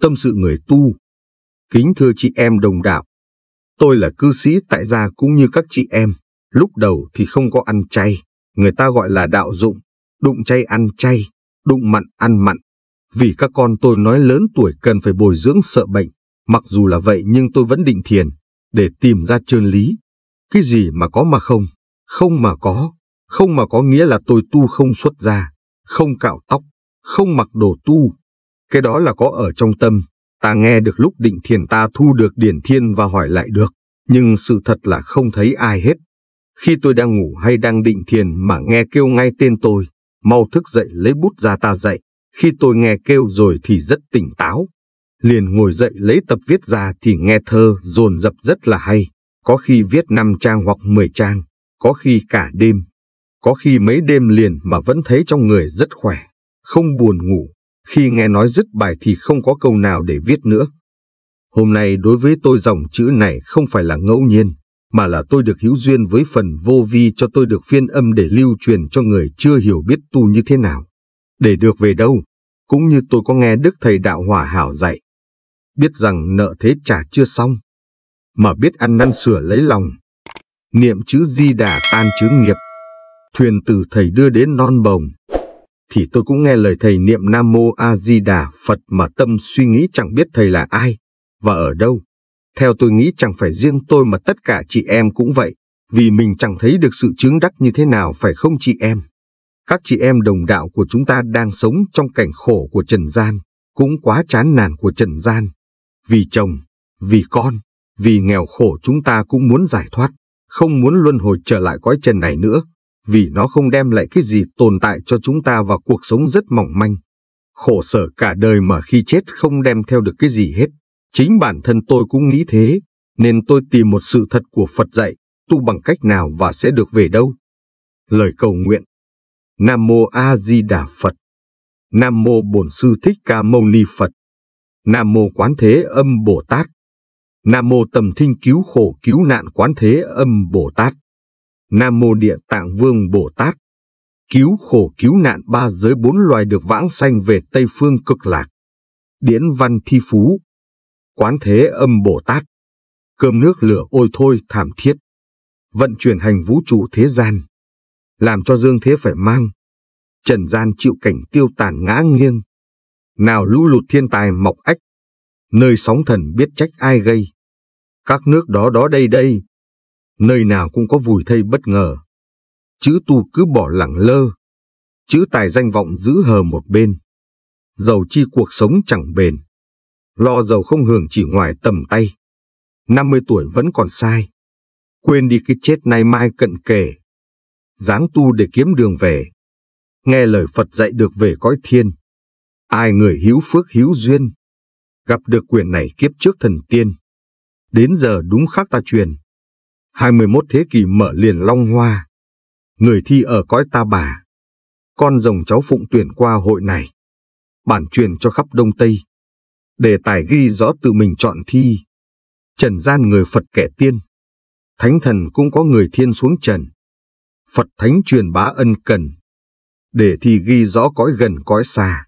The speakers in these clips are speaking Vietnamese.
Tâm sự người tu Kính thưa chị em đồng đạo, tôi là cư sĩ tại gia cũng như các chị em, lúc đầu thì không có ăn chay, người ta gọi là đạo dụng, đụng chay ăn chay, đụng mặn ăn mặn. Vì các con tôi nói lớn tuổi cần phải bồi dưỡng sợ bệnh, mặc dù là vậy nhưng tôi vẫn định thiền, để tìm ra chân lý, cái gì mà có mà không, không mà có, không mà có nghĩa là tôi tu không xuất ra, không cạo tóc, không mặc đồ tu. Cái đó là có ở trong tâm, ta nghe được lúc định thiền ta thu được điển thiên và hỏi lại được, nhưng sự thật là không thấy ai hết. Khi tôi đang ngủ hay đang định thiền mà nghe kêu ngay tên tôi, mau thức dậy lấy bút ra ta dạy. khi tôi nghe kêu rồi thì rất tỉnh táo. Liền ngồi dậy lấy tập viết ra thì nghe thơ dồn dập rất là hay có khi viết 5 trang hoặc 10 trang, có khi cả đêm, có khi mấy đêm liền mà vẫn thấy trong người rất khỏe, không buồn ngủ, khi nghe nói dứt bài thì không có câu nào để viết nữa. Hôm nay đối với tôi dòng chữ này không phải là ngẫu nhiên, mà là tôi được hữu duyên với phần vô vi cho tôi được phiên âm để lưu truyền cho người chưa hiểu biết tu như thế nào. Để được về đâu, cũng như tôi có nghe Đức Thầy Đạo Hòa Hảo dạy. Biết rằng nợ thế trả chưa xong, mà biết ăn năn sửa lấy lòng. Niệm chữ di đà tan chữ nghiệp. Thuyền từ thầy đưa đến non bồng. Thì tôi cũng nghe lời thầy niệm Nam Mô A Di Đà Phật mà tâm suy nghĩ chẳng biết thầy là ai và ở đâu. Theo tôi nghĩ chẳng phải riêng tôi mà tất cả chị em cũng vậy, vì mình chẳng thấy được sự chứng đắc như thế nào phải không chị em? Các chị em đồng đạo của chúng ta đang sống trong cảnh khổ của trần gian, cũng quá chán nản của trần gian. Vì chồng, vì con, vì nghèo khổ chúng ta cũng muốn giải thoát, không muốn luân hồi trở lại cõi trần này nữa, vì nó không đem lại cái gì tồn tại cho chúng ta và cuộc sống rất mỏng manh. Khổ sở cả đời mà khi chết không đem theo được cái gì hết. Chính bản thân tôi cũng nghĩ thế, nên tôi tìm một sự thật của Phật dạy, tu bằng cách nào và sẽ được về đâu. Lời cầu nguyện Nam Mô A Di Đà Phật Nam Mô Bổn Sư Thích Ca Mâu Ni Phật Nam Mô Quán Thế Âm Bồ Tát Nam mô tầm thinh cứu khổ cứu nạn quán thế âm Bồ Tát. Nam mô địa tạng vương Bồ Tát. Cứu khổ cứu nạn ba giới bốn loài được vãng sanh về Tây Phương cực lạc. Điển văn thi phú. Quán thế âm Bồ Tát. Cơm nước lửa ôi thôi thảm thiết. Vận chuyển hành vũ trụ thế gian. Làm cho dương thế phải mang. Trần gian chịu cảnh tiêu tàn ngã nghiêng. Nào lũ lụt thiên tài mọc ách nơi sóng thần biết trách ai gây. Các nước đó đó đây đây, nơi nào cũng có vùi thây bất ngờ. Chữ tu cứ bỏ lẳng lơ, chữ tài danh vọng giữ hờ một bên. Dầu chi cuộc sống chẳng bền, lo giàu không hưởng chỉ ngoài tầm tay. 50 tuổi vẫn còn sai, quên đi cái chết nay mai cận kề. Dáng tu để kiếm đường về, nghe lời Phật dạy được về cõi thiên. Ai người hữu phước hữu duyên, gặp được quyền này kiếp trước thần tiên, Đến giờ đúng khắc ta truyền. 21 thế kỷ mở liền long hoa. Người thi ở cõi ta bà. Con rồng cháu phụng tuyển qua hội này. Bản truyền cho khắp Đông Tây. Đề tài ghi rõ tự mình chọn thi. Trần gian người Phật kẻ tiên. Thánh thần cũng có người thiên xuống trần. Phật thánh truyền bá ân cần. Để thi ghi rõ cõi gần cõi xa.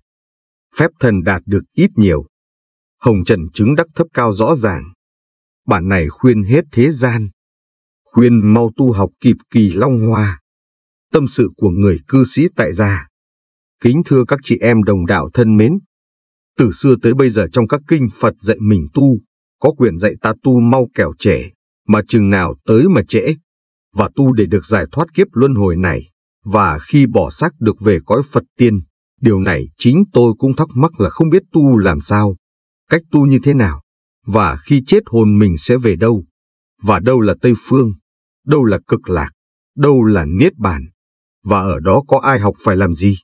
Phép thần đạt được ít nhiều. Hồng trần chứng đắc thấp cao rõ ràng bản này khuyên hết thế gian. Khuyên mau tu học kịp kỳ long hoa. Tâm sự của người cư sĩ tại gia. Kính thưa các chị em đồng đạo thân mến. Từ xưa tới bây giờ trong các kinh Phật dạy mình tu, có quyền dạy ta tu mau kẻo trẻ mà chừng nào tới mà trễ, và tu để được giải thoát kiếp luân hồi này, và khi bỏ xác được về cõi Phật tiên, điều này chính tôi cũng thắc mắc là không biết tu làm sao, cách tu như thế nào và khi chết hồn mình sẽ về đâu, và đâu là Tây Phương, đâu là cực lạc, đâu là Niết Bàn, và ở đó có ai học phải làm gì.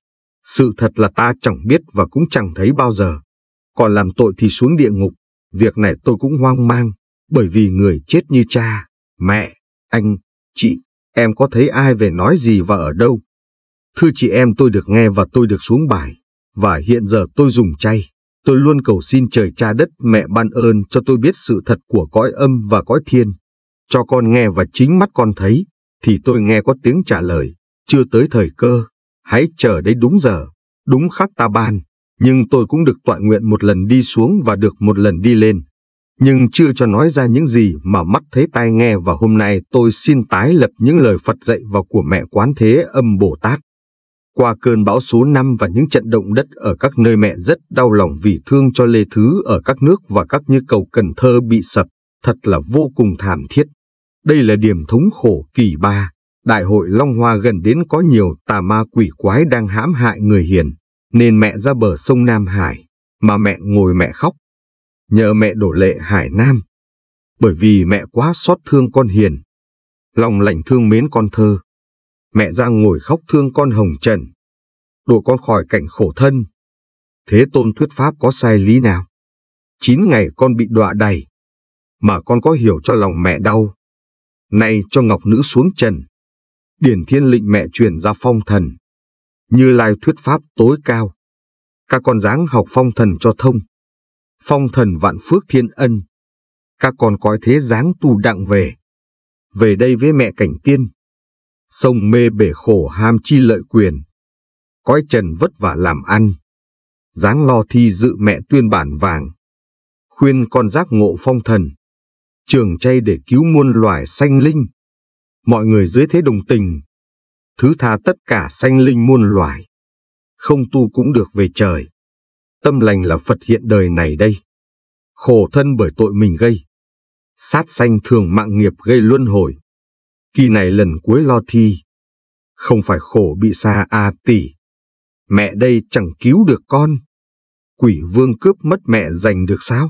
Sự thật là ta chẳng biết và cũng chẳng thấy bao giờ. Còn làm tội thì xuống địa ngục, việc này tôi cũng hoang mang, bởi vì người chết như cha, mẹ, anh, chị, em có thấy ai về nói gì và ở đâu. Thưa chị em tôi được nghe và tôi được xuống bài, và hiện giờ tôi dùng chay. Tôi luôn cầu xin trời cha đất mẹ ban ơn cho tôi biết sự thật của cõi âm và cõi thiên. Cho con nghe và chính mắt con thấy, thì tôi nghe có tiếng trả lời, chưa tới thời cơ, hãy chờ đến đúng giờ, đúng khắc ta ban. Nhưng tôi cũng được tọa nguyện một lần đi xuống và được một lần đi lên. Nhưng chưa cho nói ra những gì mà mắt thấy tai nghe và hôm nay tôi xin tái lập những lời Phật dạy và của mẹ quán thế âm Bồ Tát. Qua cơn bão số 5 và những trận động đất ở các nơi mẹ rất đau lòng vì thương cho Lê Thứ ở các nước và các như cầu Cần Thơ bị sập, thật là vô cùng thảm thiết. Đây là điểm thống khổ kỳ ba. Đại hội Long Hoa gần đến có nhiều tà ma quỷ quái đang hãm hại người hiền, nên mẹ ra bờ sông Nam Hải, mà mẹ ngồi mẹ khóc. Nhờ mẹ đổ lệ Hải Nam, bởi vì mẹ quá xót thương con hiền. Lòng lạnh thương mến con thơ, mẹ Giang ngồi khóc thương con Hồng Trần, đuổi con khỏi cảnh khổ thân. Thế tôn thuyết pháp có sai lý nào? Chín ngày con bị đọa đầy, mà con có hiểu cho lòng mẹ đau. Nay cho Ngọc Nữ xuống trần, điển thiên lệnh mẹ truyền ra phong thần. Như lai thuyết pháp tối cao, các con dáng học phong thần cho thông. Phong thần vạn phước thiên ân, các con coi thế dáng tù đặng về. Về đây với mẹ cảnh tiên sông mê bể khổ ham chi lợi quyền. Cõi trần vất vả làm ăn, dáng lo thi dự mẹ tuyên bản vàng. Khuyên con giác ngộ phong thần, trường chay để cứu muôn loài sanh linh. Mọi người dưới thế đồng tình, thứ tha tất cả sanh linh muôn loài. Không tu cũng được về trời. Tâm lành là Phật hiện đời này đây. Khổ thân bởi tội mình gây. Sát sanh thường mạng nghiệp gây luân hồi Kỳ này lần cuối lo thi. Không phải khổ bị xa a tỷ. Mẹ đây chẳng cứu được con. Quỷ vương cướp mất mẹ giành được sao?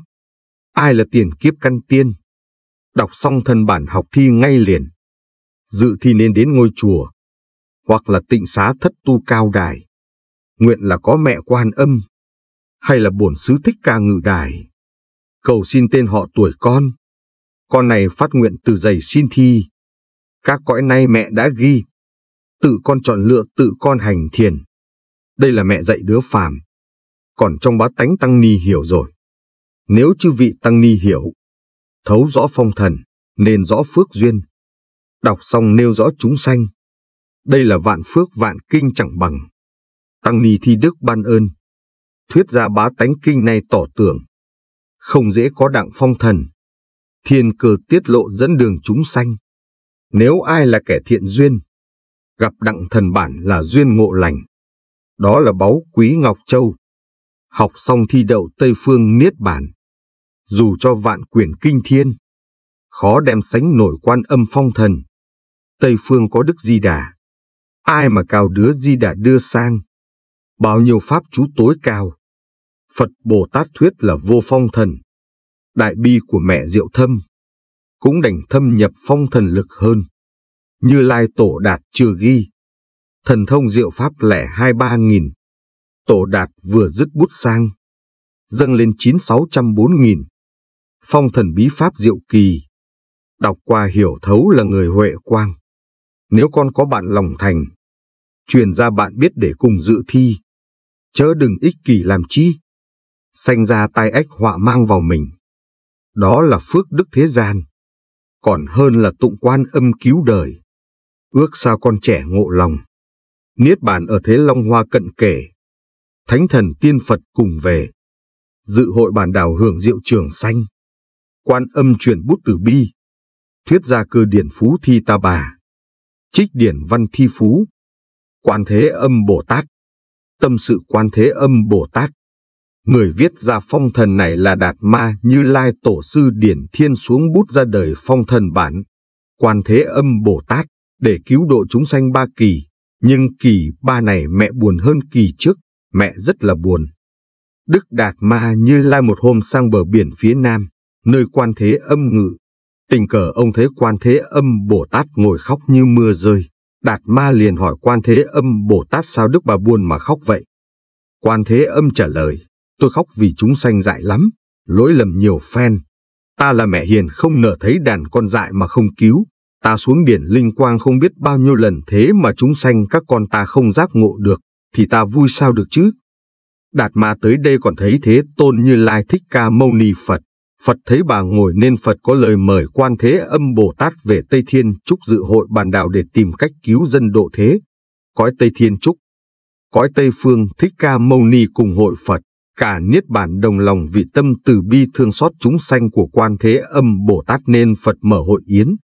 Ai là tiền kiếp căn tiên? Đọc xong thân bản học thi ngay liền. Dự thi nên đến ngôi chùa. Hoặc là tịnh xá thất tu cao đài. Nguyện là có mẹ quan âm. Hay là bổn sứ thích ca ngự đài. Cầu xin tên họ tuổi con con này phát nguyện từ giày xin thi, các cõi nay mẹ đã ghi, tự con chọn lựa tự con hành thiền. Đây là mẹ dạy đứa phàm. Còn trong bá tánh Tăng Ni hiểu rồi. Nếu chư vị Tăng Ni hiểu, thấu rõ phong thần, nên rõ phước duyên. Đọc xong nêu rõ chúng sanh. Đây là vạn phước vạn kinh chẳng bằng. Tăng Ni thi đức ban ơn. Thuyết ra bá tánh kinh này tỏ tưởng. Không dễ có đặng phong thần. Thiên cơ tiết lộ dẫn đường chúng sanh. Nếu ai là kẻ thiện duyên, gặp đặng thần bản là duyên ngộ lành. Đó là báu quý Ngọc Châu. Học xong thi đậu Tây Phương Niết Bản. Dù cho vạn quyển kinh thiên, khó đem sánh nổi quan âm phong thần. Tây Phương có Đức Di Đà. Ai mà cao đứa Di Đà đưa sang? Bao nhiêu pháp chú tối cao? Phật Bồ Tát thuyết là vô phong thần. Đại bi của mẹ Diệu Thâm cũng đành thâm nhập phong thần lực hơn. Như Lai Tổ Đạt chưa ghi, thần thông diệu pháp lẻ hai ba nghìn, Tổ Đạt vừa dứt bút sang, dâng lên chín sáu trăm bốn nghìn. Phong thần bí pháp diệu kỳ, đọc qua hiểu thấu là người Huệ Quang. Nếu con có bạn lòng thành, truyền ra bạn biết để cùng dự thi, chớ đừng ích kỷ làm chi. Sanh ra tai ách họa mang vào mình. Đó là phước đức thế gian còn hơn là tụng quan âm cứu đời. Ước sao con trẻ ngộ lòng. Niết bàn ở thế Long Hoa cận kể. Thánh thần tiên Phật cùng về. Dự hội bản đảo hưởng diệu trường xanh. Quan âm truyền bút tử bi. Thuyết gia cơ điển phú thi ta bà. Trích điển văn thi phú. Quan thế âm Bồ Tát. Tâm sự quan thế âm Bồ Tát. Người viết ra phong thần này là Đạt Ma Như Lai Tổ Sư Điển Thiên xuống bút ra đời phong thần bản. Quan Thế Âm Bồ Tát để cứu độ chúng sanh ba kỳ. Nhưng kỳ ba này mẹ buồn hơn kỳ trước, mẹ rất là buồn. Đức Đạt Ma Như Lai một hôm sang bờ biển phía nam, nơi quan thế âm ngự. Tình cờ ông thấy quan thế âm Bồ Tát ngồi khóc như mưa rơi. Đạt Ma liền hỏi quan thế âm Bồ Tát sao Đức bà buồn mà khóc vậy? Quan thế âm trả lời, tôi khóc vì chúng sanh dại lắm, lỗi lầm nhiều phen. Ta là mẹ hiền không nở thấy đàn con dại mà không cứu, ta xuống điển linh quang không biết bao nhiêu lần thế mà chúng sanh các con ta không giác ngộ được, thì ta vui sao được chứ. Đạt ma tới đây còn thấy thế tôn như lai thích ca mâu ni Phật. Phật thấy bà ngồi nên Phật có lời mời quan thế âm Bồ Tát về Tây Thiên Trúc dự hội bàn đạo để tìm cách cứu dân độ thế. Cõi Tây Thiên Trúc Cõi Tây Phương Thích Ca Mâu Ni cùng hội Phật cả Niết Bàn đồng lòng vì tâm từ bi thương xót chúng sanh của quan thế âm Bồ Tát nên Phật mở hội yến,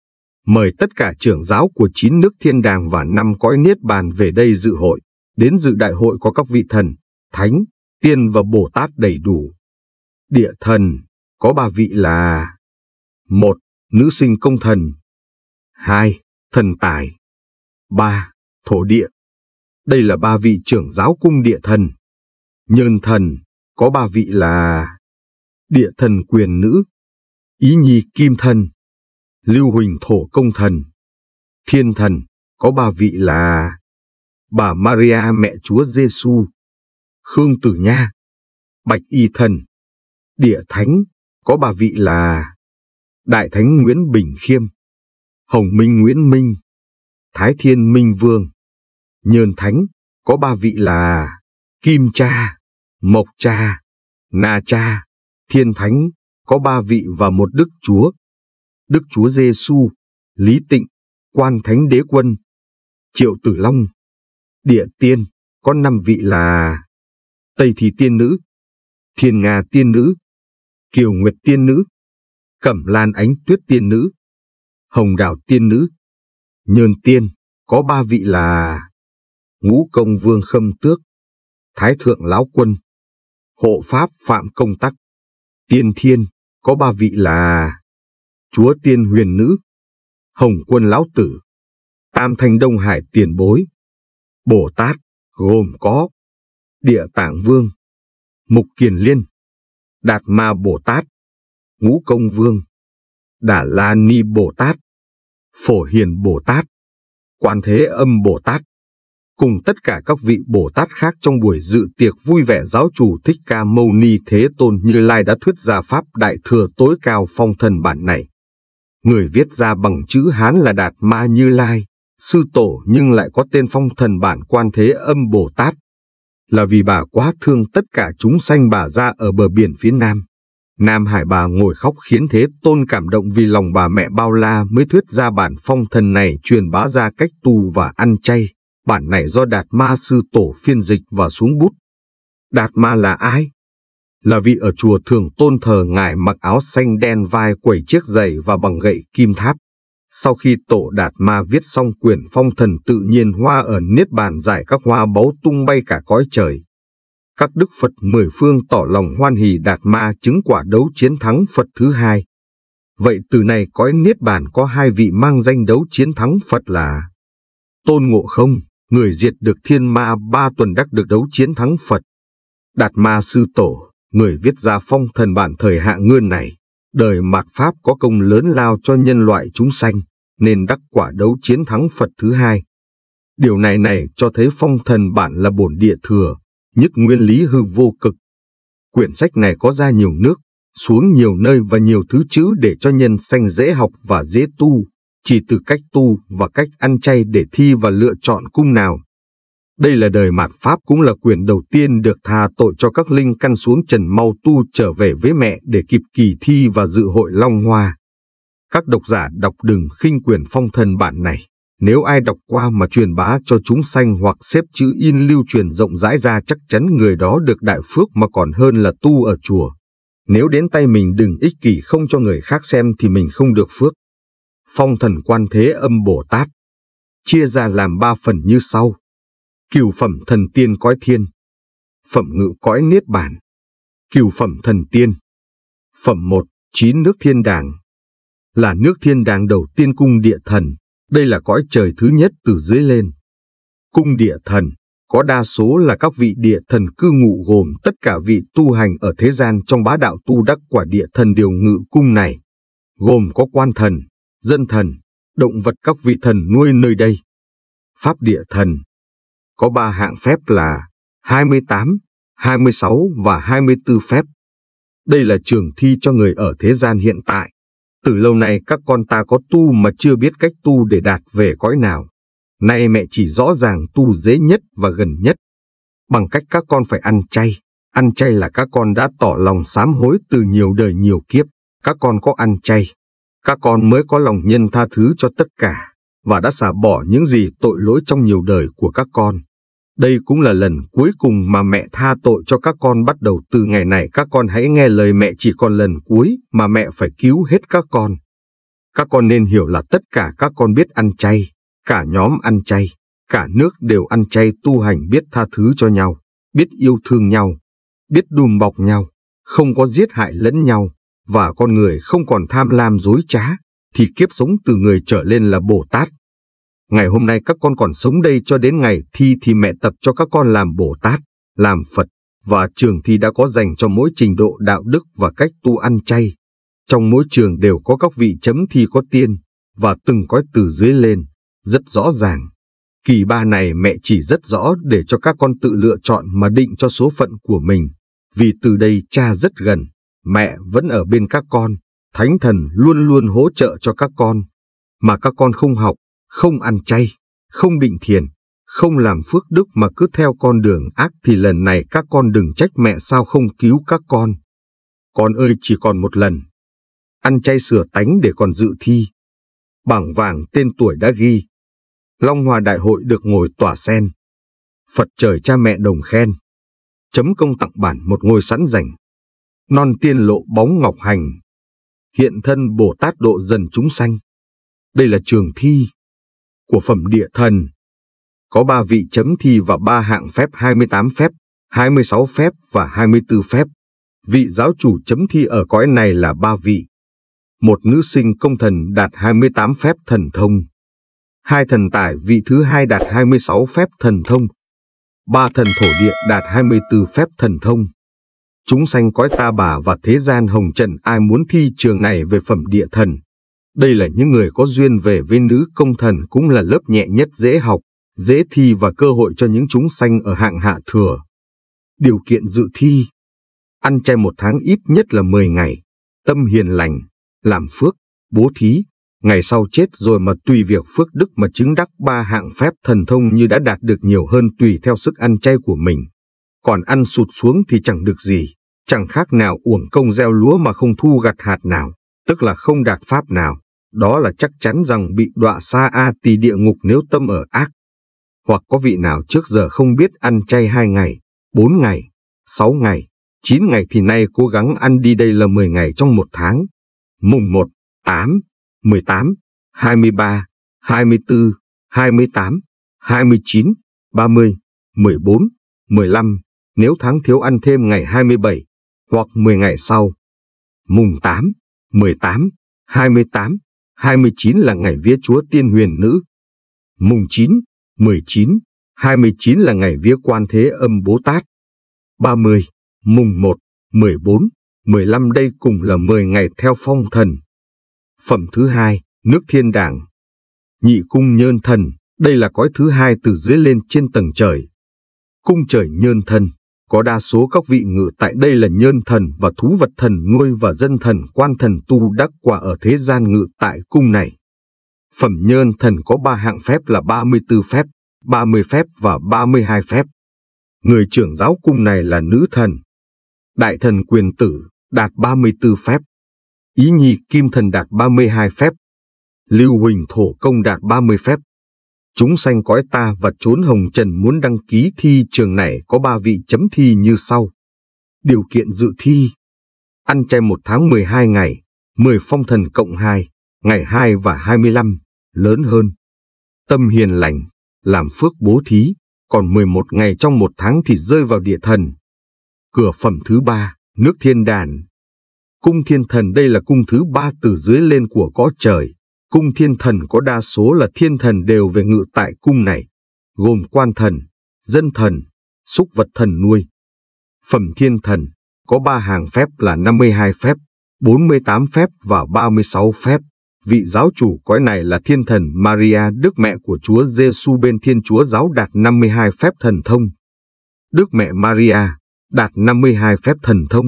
mời tất cả trưởng giáo của chín nước thiên đàng và năm cõi Niết Bàn về đây dự hội, đến dự đại hội có các vị thần, thánh, tiên và Bồ Tát đầy đủ. Địa thần, có ba vị là một Nữ sinh công thần hai Thần tài ba Thổ địa Đây là ba vị trưởng giáo cung địa thần, nhân thần, có ba vị là Địa thần quyền nữ, Ý nhi kim thần, Lưu huỳnh thổ công thần, Thiên thần, có ba vị là Bà Maria mẹ Chúa Giêsu, Khương Tử Nha, Bạch Y thần, Địa thánh, có ba vị là Đại thánh Nguyễn Bình Khiêm, Hồng Minh Nguyễn Minh, Thái Thiên Minh Vương, Nhơn Thánh, có ba vị là Kim Cha, Mộc Cha, Na Cha, Thiên Thánh, có ba vị và một Đức Chúa. Đức Chúa Giêsu, Lý Tịnh, Quan Thánh Đế Quân, Triệu Tử Long, Địa Tiên, có năm vị là Tây Thị Tiên Nữ, Thiên Nga Tiên Nữ, Kiều Nguyệt Tiên Nữ, Cẩm Lan Ánh Tuyết Tiên Nữ, Hồng Đảo Tiên Nữ, Nhơn Tiên, có ba vị là Ngũ Công Vương Khâm Tước, Thái Thượng Láo Quân, hộ pháp Phạm Công Tắc. Tiên Thiên, có ba vị là Chúa Tiên Huyền Nữ, Hồng Quân Lão Tử, Tam Thanh Đông Hải Tiền Bối, Bồ Tát, gồm có Địa Tạng Vương, Mục Kiền Liên, Đạt Ma Bồ Tát, Ngũ Công Vương, Đà La Ni Bồ Tát, Phổ Hiền Bồ Tát, Quan Thế Âm Bồ Tát cùng tất cả các vị Bồ Tát khác trong buổi dự tiệc vui vẻ giáo chủ Thích Ca Mâu Ni Thế Tôn Như Lai đã thuyết ra Pháp Đại Thừa tối cao phong thần bản này. Người viết ra bằng chữ Hán là Đạt Ma Như Lai, Sư Tổ nhưng lại có tên phong thần bản quan thế âm Bồ Tát. Là vì bà quá thương tất cả chúng sanh bà ra ở bờ biển phía Nam. Nam Hải bà ngồi khóc khiến Thế Tôn cảm động vì lòng bà mẹ bao la mới thuyết ra bản phong thần này truyền bá ra cách tu và ăn chay. Bản này do Đạt Ma Sư Tổ phiên dịch và xuống bút. Đạt Ma là ai? Là vị ở chùa thường tôn thờ ngài mặc áo xanh đen vai quẩy chiếc giày và bằng gậy kim tháp. Sau khi tổ Đạt Ma viết xong quyển phong thần tự nhiên hoa ở Niết Bàn giải các hoa báu tung bay cả cõi trời. Các đức Phật mười phương tỏ lòng hoan hỷ Đạt Ma chứng quả đấu chiến thắng Phật thứ hai. Vậy từ này cõi Niết Bàn có hai vị mang danh đấu chiến thắng Phật là Tôn Ngộ Không người diệt được thiên ma ba tuần đắc được đấu chiến thắng Phật. Đạt ma sư tổ, người viết ra phong thần bản thời hạ ngươn này, đời mạt Pháp có công lớn lao cho nhân loại chúng sanh, nên đắc quả đấu chiến thắng Phật thứ hai. Điều này này cho thấy phong thần bản là bổn địa thừa, nhất nguyên lý hư vô cực. Quyển sách này có ra nhiều nước, xuống nhiều nơi và nhiều thứ chữ để cho nhân sanh dễ học và dễ tu chỉ từ cách tu và cách ăn chay để thi và lựa chọn cung nào. Đây là đời mạt Pháp cũng là quyền đầu tiên được tha tội cho các linh căn xuống trần mau tu trở về với mẹ để kịp kỳ thi và dự hội Long Hoa. Các độc giả đọc đừng khinh quyền phong thần bản này. Nếu ai đọc qua mà truyền bá cho chúng sanh hoặc xếp chữ in lưu truyền rộng rãi ra chắc chắn người đó được đại phước mà còn hơn là tu ở chùa. Nếu đến tay mình đừng ích kỷ không cho người khác xem thì mình không được phước phong thần quan thế âm Bồ Tát, chia ra làm ba phần như sau. Cửu phẩm thần tiên cõi thiên, phẩm ngự cõi niết bàn, cửu phẩm thần tiên. Phẩm 1, chín nước thiên đàng. Là nước thiên đàng đầu tiên cung địa thần, đây là cõi trời thứ nhất từ dưới lên. Cung địa thần, có đa số là các vị địa thần cư ngụ gồm tất cả vị tu hành ở thế gian trong bá đạo tu đắc quả địa thần điều ngự cung này, gồm có quan thần, dân thần, động vật các vị thần nuôi nơi đây. Pháp địa thần Có ba hạng phép là 28, 26 và 24 phép. Đây là trường thi cho người ở thế gian hiện tại. Từ lâu nay các con ta có tu mà chưa biết cách tu để đạt về cõi nào. Nay mẹ chỉ rõ ràng tu dễ nhất và gần nhất. Bằng cách các con phải ăn chay. Ăn chay là các con đã tỏ lòng sám hối từ nhiều đời nhiều kiếp. Các con có ăn chay, các con mới có lòng nhân tha thứ cho tất cả và đã xả bỏ những gì tội lỗi trong nhiều đời của các con. Đây cũng là lần cuối cùng mà mẹ tha tội cho các con bắt đầu từ ngày này các con hãy nghe lời mẹ chỉ còn lần cuối mà mẹ phải cứu hết các con. Các con nên hiểu là tất cả các con biết ăn chay, cả nhóm ăn chay, cả nước đều ăn chay tu hành biết tha thứ cho nhau, biết yêu thương nhau, biết đùm bọc nhau, không có giết hại lẫn nhau, và con người không còn tham lam dối trá, thì kiếp sống từ người trở lên là Bồ Tát. Ngày hôm nay các con còn sống đây cho đến ngày thi thì mẹ tập cho các con làm Bồ Tát, làm Phật, và trường thi đã có dành cho mỗi trình độ đạo đức và cách tu ăn chay. Trong mỗi trường đều có các vị chấm thi có tiên, và từng có từ dưới lên, rất rõ ràng. Kỳ ba này mẹ chỉ rất rõ để cho các con tự lựa chọn mà định cho số phận của mình, vì từ đây cha rất gần mẹ vẫn ở bên các con, thánh thần luôn luôn hỗ trợ cho các con, mà các con không học, không ăn chay, không định thiền, không làm phước đức mà cứ theo con đường ác thì lần này các con đừng trách mẹ sao không cứu các con. Con ơi chỉ còn một lần. Ăn chay sửa tánh để còn dự thi. Bảng vàng tên tuổi đã ghi. Long Hòa Đại hội được ngồi tỏa sen. Phật trời cha mẹ đồng khen. Chấm công tặng bản một ngôi sẵn dành non tiên lộ bóng ngọc hành, hiện thân Bồ Tát độ dần chúng sanh. Đây là trường thi của phẩm địa thần. Có ba vị chấm thi và ba hạng phép 28 phép, 26 phép và 24 phép. Vị giáo chủ chấm thi ở cõi này là ba vị. Một nữ sinh công thần đạt 28 phép thần thông. Hai thần tải vị thứ hai đạt 26 phép thần thông. Ba thần thổ địa đạt 24 phép thần thông chúng sanh cõi ta bà và thế gian hồng trần ai muốn thi trường này về phẩm địa thần. Đây là những người có duyên về với nữ công thần cũng là lớp nhẹ nhất dễ học, dễ thi và cơ hội cho những chúng sanh ở hạng hạ thừa. Điều kiện dự thi Ăn chay một tháng ít nhất là 10 ngày, tâm hiền lành, làm phước, bố thí, ngày sau chết rồi mà tùy việc phước đức mà chứng đắc ba hạng phép thần thông như đã đạt được nhiều hơn tùy theo sức ăn chay của mình. Còn ăn sụt xuống thì chẳng được gì chẳng khác nào uổng công gieo lúa mà không thu gặt hạt nào, tức là không đạt pháp nào, đó là chắc chắn rằng bị đọa xa A tỳ địa ngục nếu tâm ở ác. Hoặc có vị nào trước giờ không biết ăn chay hai ngày, bốn ngày, sáu ngày, chín ngày thì nay cố gắng ăn đi đây là mười ngày trong một tháng. Mùng một, tám, tám, mười hai hai hai mươi mươi mươi ba, bốn, tám, hai mươi chín, ba mươi, mười bốn, mười lăm. nếu tháng thiếu ăn thêm ngày hai mươi bảy hoặc 10 ngày sau. Mùng 8, 18, 28, 29 là ngày vía chúa tiên huyền nữ. Mùng 9, 19, 29 là ngày vía quan thế âm bồ Tát. 30, mùng 1, 14, 15 đây cùng là 10 ngày theo phong thần. Phẩm thứ hai, nước thiên đảng. Nhị cung nhơn thần, đây là cõi thứ hai từ dưới lên trên tầng trời. Cung trời nhơn thần, có đa số các vị ngự tại đây là nhân thần và thú vật thần nuôi và dân thần quan thần tu đắc quả ở thế gian ngự tại cung này. Phẩm nhân thần có ba hạng phép là 34 phép, 30 phép và 32 phép. Người trưởng giáo cung này là nữ thần. Đại thần quyền tử đạt 34 phép. Ý nhi kim thần đạt 32 phép. Lưu Huỳnh Thổ Công đạt 30 phép. Chúng sanh cõi ta và chốn hồng trần muốn đăng ký thi trường này có ba vị chấm thi như sau. Điều kiện dự thi Ăn chay một tháng 12 ngày, 10 phong thần cộng 2, ngày 2 và 25, lớn hơn. Tâm hiền lành, làm phước bố thí, còn 11 ngày trong một tháng thì rơi vào địa thần. Cửa phẩm thứ ba, nước thiên đàn. Cung thiên thần đây là cung thứ ba từ dưới lên của có trời, cung thiên thần có đa số là thiên thần đều về ngự tại cung này, gồm quan thần, dân thần, súc vật thần nuôi. Phẩm thiên thần có ba hàng phép là 52 phép, 48 phép và 36 phép. Vị giáo chủ cõi này là thiên thần Maria, đức mẹ của Chúa Giêsu bên thiên chúa giáo đạt 52 phép thần thông. Đức mẹ Maria đạt 52 phép thần thông.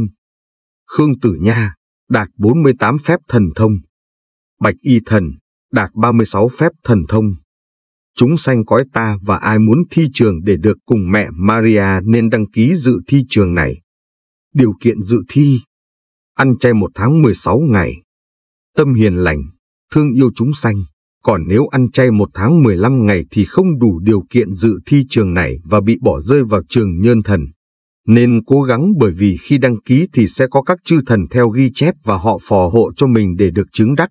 Khương Tử Nha đạt 48 phép thần thông bạch y thần, đạt 36 phép thần thông. Chúng sanh cõi ta và ai muốn thi trường để được cùng mẹ Maria nên đăng ký dự thi trường này. Điều kiện dự thi Ăn chay một tháng 16 ngày Tâm hiền lành, thương yêu chúng sanh. Còn nếu ăn chay một tháng 15 ngày thì không đủ điều kiện dự thi trường này và bị bỏ rơi vào trường nhân thần. Nên cố gắng bởi vì khi đăng ký thì sẽ có các chư thần theo ghi chép và họ phò hộ cho mình để được chứng đắc.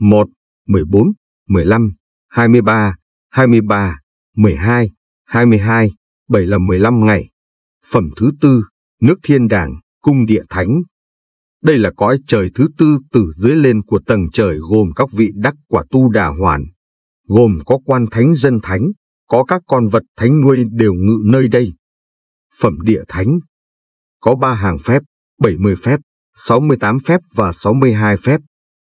1, 14, 15, 23, 23, 12, 22, 7 là 15 ngày. Phẩm thứ tư, nước thiên đàng, cung địa thánh. Đây là cõi trời thứ tư từ dưới lên của tầng trời gồm các vị đắc quả tu đà hoàn, gồm có quan thánh dân thánh, có các con vật thánh nuôi đều ngự nơi đây. Phẩm địa thánh Có ba hàng phép, 70 phép, 68 phép và 62 phép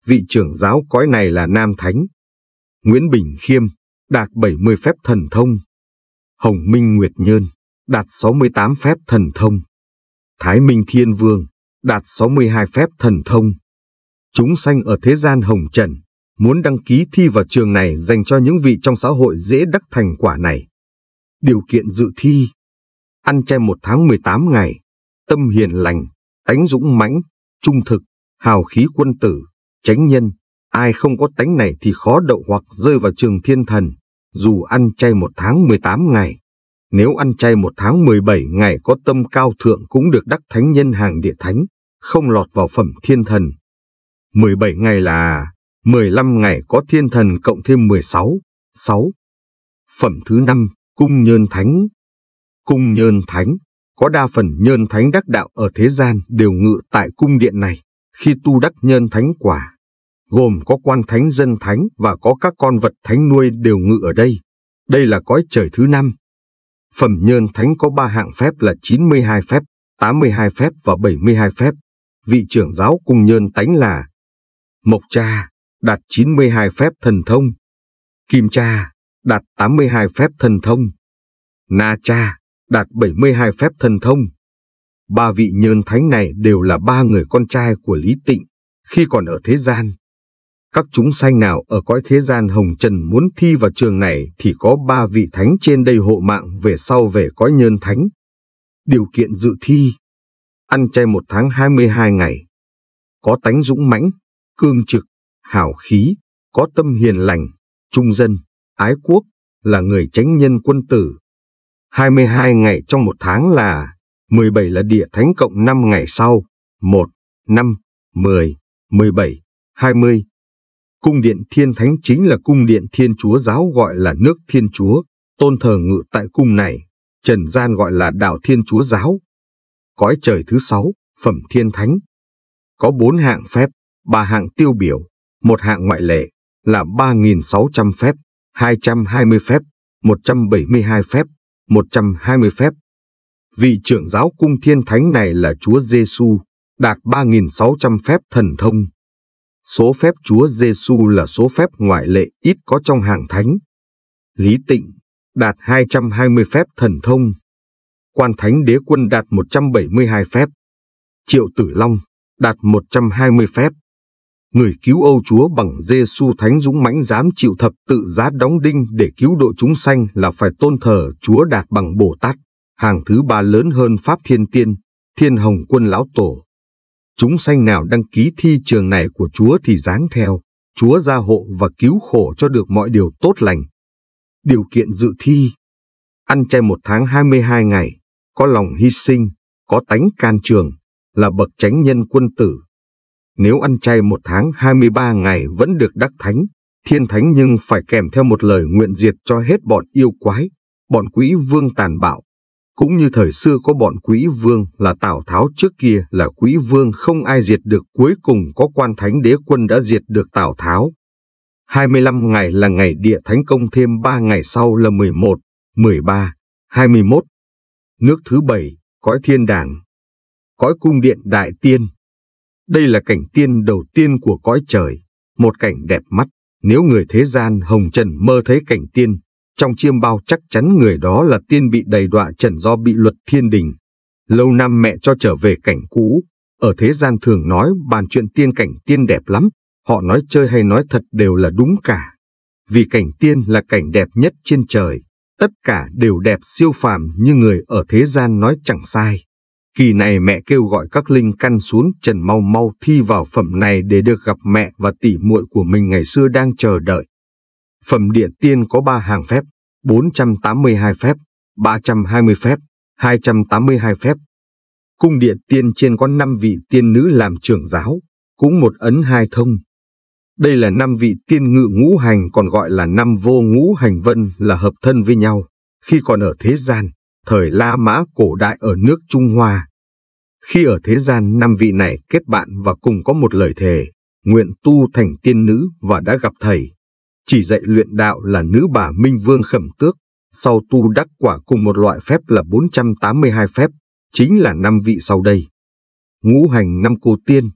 vị trưởng giáo cõi này là Nam Thánh. Nguyễn Bình Khiêm đạt 70 phép thần thông. Hồng Minh Nguyệt Nhơn đạt 68 phép thần thông. Thái Minh Thiên Vương đạt 62 phép thần thông. Chúng sanh ở thế gian hồng trần, muốn đăng ký thi vào trường này dành cho những vị trong xã hội dễ đắc thành quả này. Điều kiện dự thi Ăn chay một tháng 18 ngày, tâm hiền lành, tánh dũng mãnh, trung thực, hào khí quân tử, chánh nhân, ai không có tánh này thì khó đậu hoặc rơi vào trường thiên thần, dù ăn chay một tháng 18 ngày. Nếu ăn chay một tháng 17 ngày có tâm cao thượng cũng được đắc thánh nhân hàng địa thánh, không lọt vào phẩm thiên thần. 17 ngày là 15 ngày có thiên thần cộng thêm 16, 6. Phẩm thứ năm Cung Nhơn Thánh Cung Nhơn Thánh, có đa phần Nhơn Thánh đắc đạo ở thế gian đều ngự tại cung điện này khi tu đắc nhân thánh quả, gồm có quan thánh dân thánh và có các con vật thánh nuôi đều ngự ở đây. Đây là cõi trời thứ năm. Phẩm nhân thánh có ba hạng phép là 92 phép, 82 phép và 72 phép. Vị trưởng giáo cùng nhân tánh là Mộc Cha, đạt 92 phép thần thông. Kim Cha, đạt 82 phép thần thông. Na Cha, đạt 72 phép thần thông. Ba vị nhơn thánh này đều là ba người con trai của Lý Tịnh khi còn ở thế gian. Các chúng sanh nào ở cõi thế gian hồng trần muốn thi vào trường này thì có ba vị thánh trên đây hộ mạng về sau về cõi nhơn thánh. Điều kiện dự thi Ăn chay một tháng 22 ngày Có tánh dũng mãnh, cương trực, hảo khí, có tâm hiền lành, trung dân, ái quốc, là người tránh nhân quân tử. 22 ngày trong một tháng là 17 là địa thánh cộng 5 ngày sau, 1, 5, 10, 17, 20. Cung điện thiên thánh chính là cung điện thiên chúa giáo gọi là nước thiên chúa, tôn thờ ngự tại cung này, trần gian gọi là đạo thiên chúa giáo. Cõi trời thứ sáu, phẩm thiên thánh. Có bốn hạng phép, ba hạng tiêu biểu, một hạng ngoại lệ là 3.600 phép, 220 phép, 172 phép, 120 phép, vị trưởng giáo cung thiên thánh này là Chúa Giêsu, đạt 3.600 phép thần thông. Số phép Chúa Giêsu là số phép ngoại lệ ít có trong hàng thánh. Lý Tịnh đạt 220 phép thần thông. Quan Thánh Đế Quân đạt 172 phép. Triệu Tử Long đạt 120 phép. Người cứu Âu Chúa bằng Giêsu Thánh dũng mãnh dám chịu thập tự giá đóng đinh để cứu độ chúng sanh là phải tôn thờ Chúa đạt bằng Bồ Tát hàng thứ ba lớn hơn Pháp Thiên Tiên, Thiên Hồng Quân Lão Tổ. Chúng sanh nào đăng ký thi trường này của Chúa thì dáng theo, Chúa gia hộ và cứu khổ cho được mọi điều tốt lành. Điều kiện dự thi Ăn chay một tháng 22 ngày, có lòng hy sinh, có tánh can trường, là bậc chánh nhân quân tử. Nếu ăn chay một tháng 23 ngày vẫn được đắc thánh, thiên thánh nhưng phải kèm theo một lời nguyện diệt cho hết bọn yêu quái, bọn quỷ vương tàn bạo, cũng như thời xưa có bọn quý vương là Tào Tháo trước kia là quý vương không ai diệt được cuối cùng có quan thánh đế quân đã diệt được Tào Tháo. 25 ngày là ngày địa thánh công thêm 3 ngày sau là 11, 13, 21. Nước thứ bảy cõi thiên đàng, cõi cung điện đại tiên. Đây là cảnh tiên đầu tiên của cõi trời, một cảnh đẹp mắt. Nếu người thế gian hồng trần mơ thấy cảnh tiên, trong chiêm bao chắc chắn người đó là tiên bị đầy đọa trần do bị luật thiên đình. Lâu năm mẹ cho trở về cảnh cũ, ở thế gian thường nói bàn chuyện tiên cảnh tiên đẹp lắm, họ nói chơi hay nói thật đều là đúng cả. Vì cảnh tiên là cảnh đẹp nhất trên trời, tất cả đều đẹp siêu phàm như người ở thế gian nói chẳng sai. Kỳ này mẹ kêu gọi các linh căn xuống trần mau mau thi vào phẩm này để được gặp mẹ và tỷ muội của mình ngày xưa đang chờ đợi. Phẩm địa tiên có 3 hàng phép, 482 phép, 320 phép, 282 phép. Cung địa tiên trên có 5 vị tiên nữ làm trưởng giáo, cũng một ấn hai thông. Đây là 5 vị tiên ngự ngũ hành còn gọi là năm vô ngũ hành vân là hợp thân với nhau, khi còn ở thế gian, thời La Mã cổ đại ở nước Trung Hoa. Khi ở thế gian, năm vị này kết bạn và cùng có một lời thề, nguyện tu thành tiên nữ và đã gặp thầy chỉ dạy luyện đạo là nữ bà Minh Vương Khẩm Tước, sau tu đắc quả cùng một loại phép là 482 phép, chính là năm vị sau đây. Ngũ hành năm cô tiên,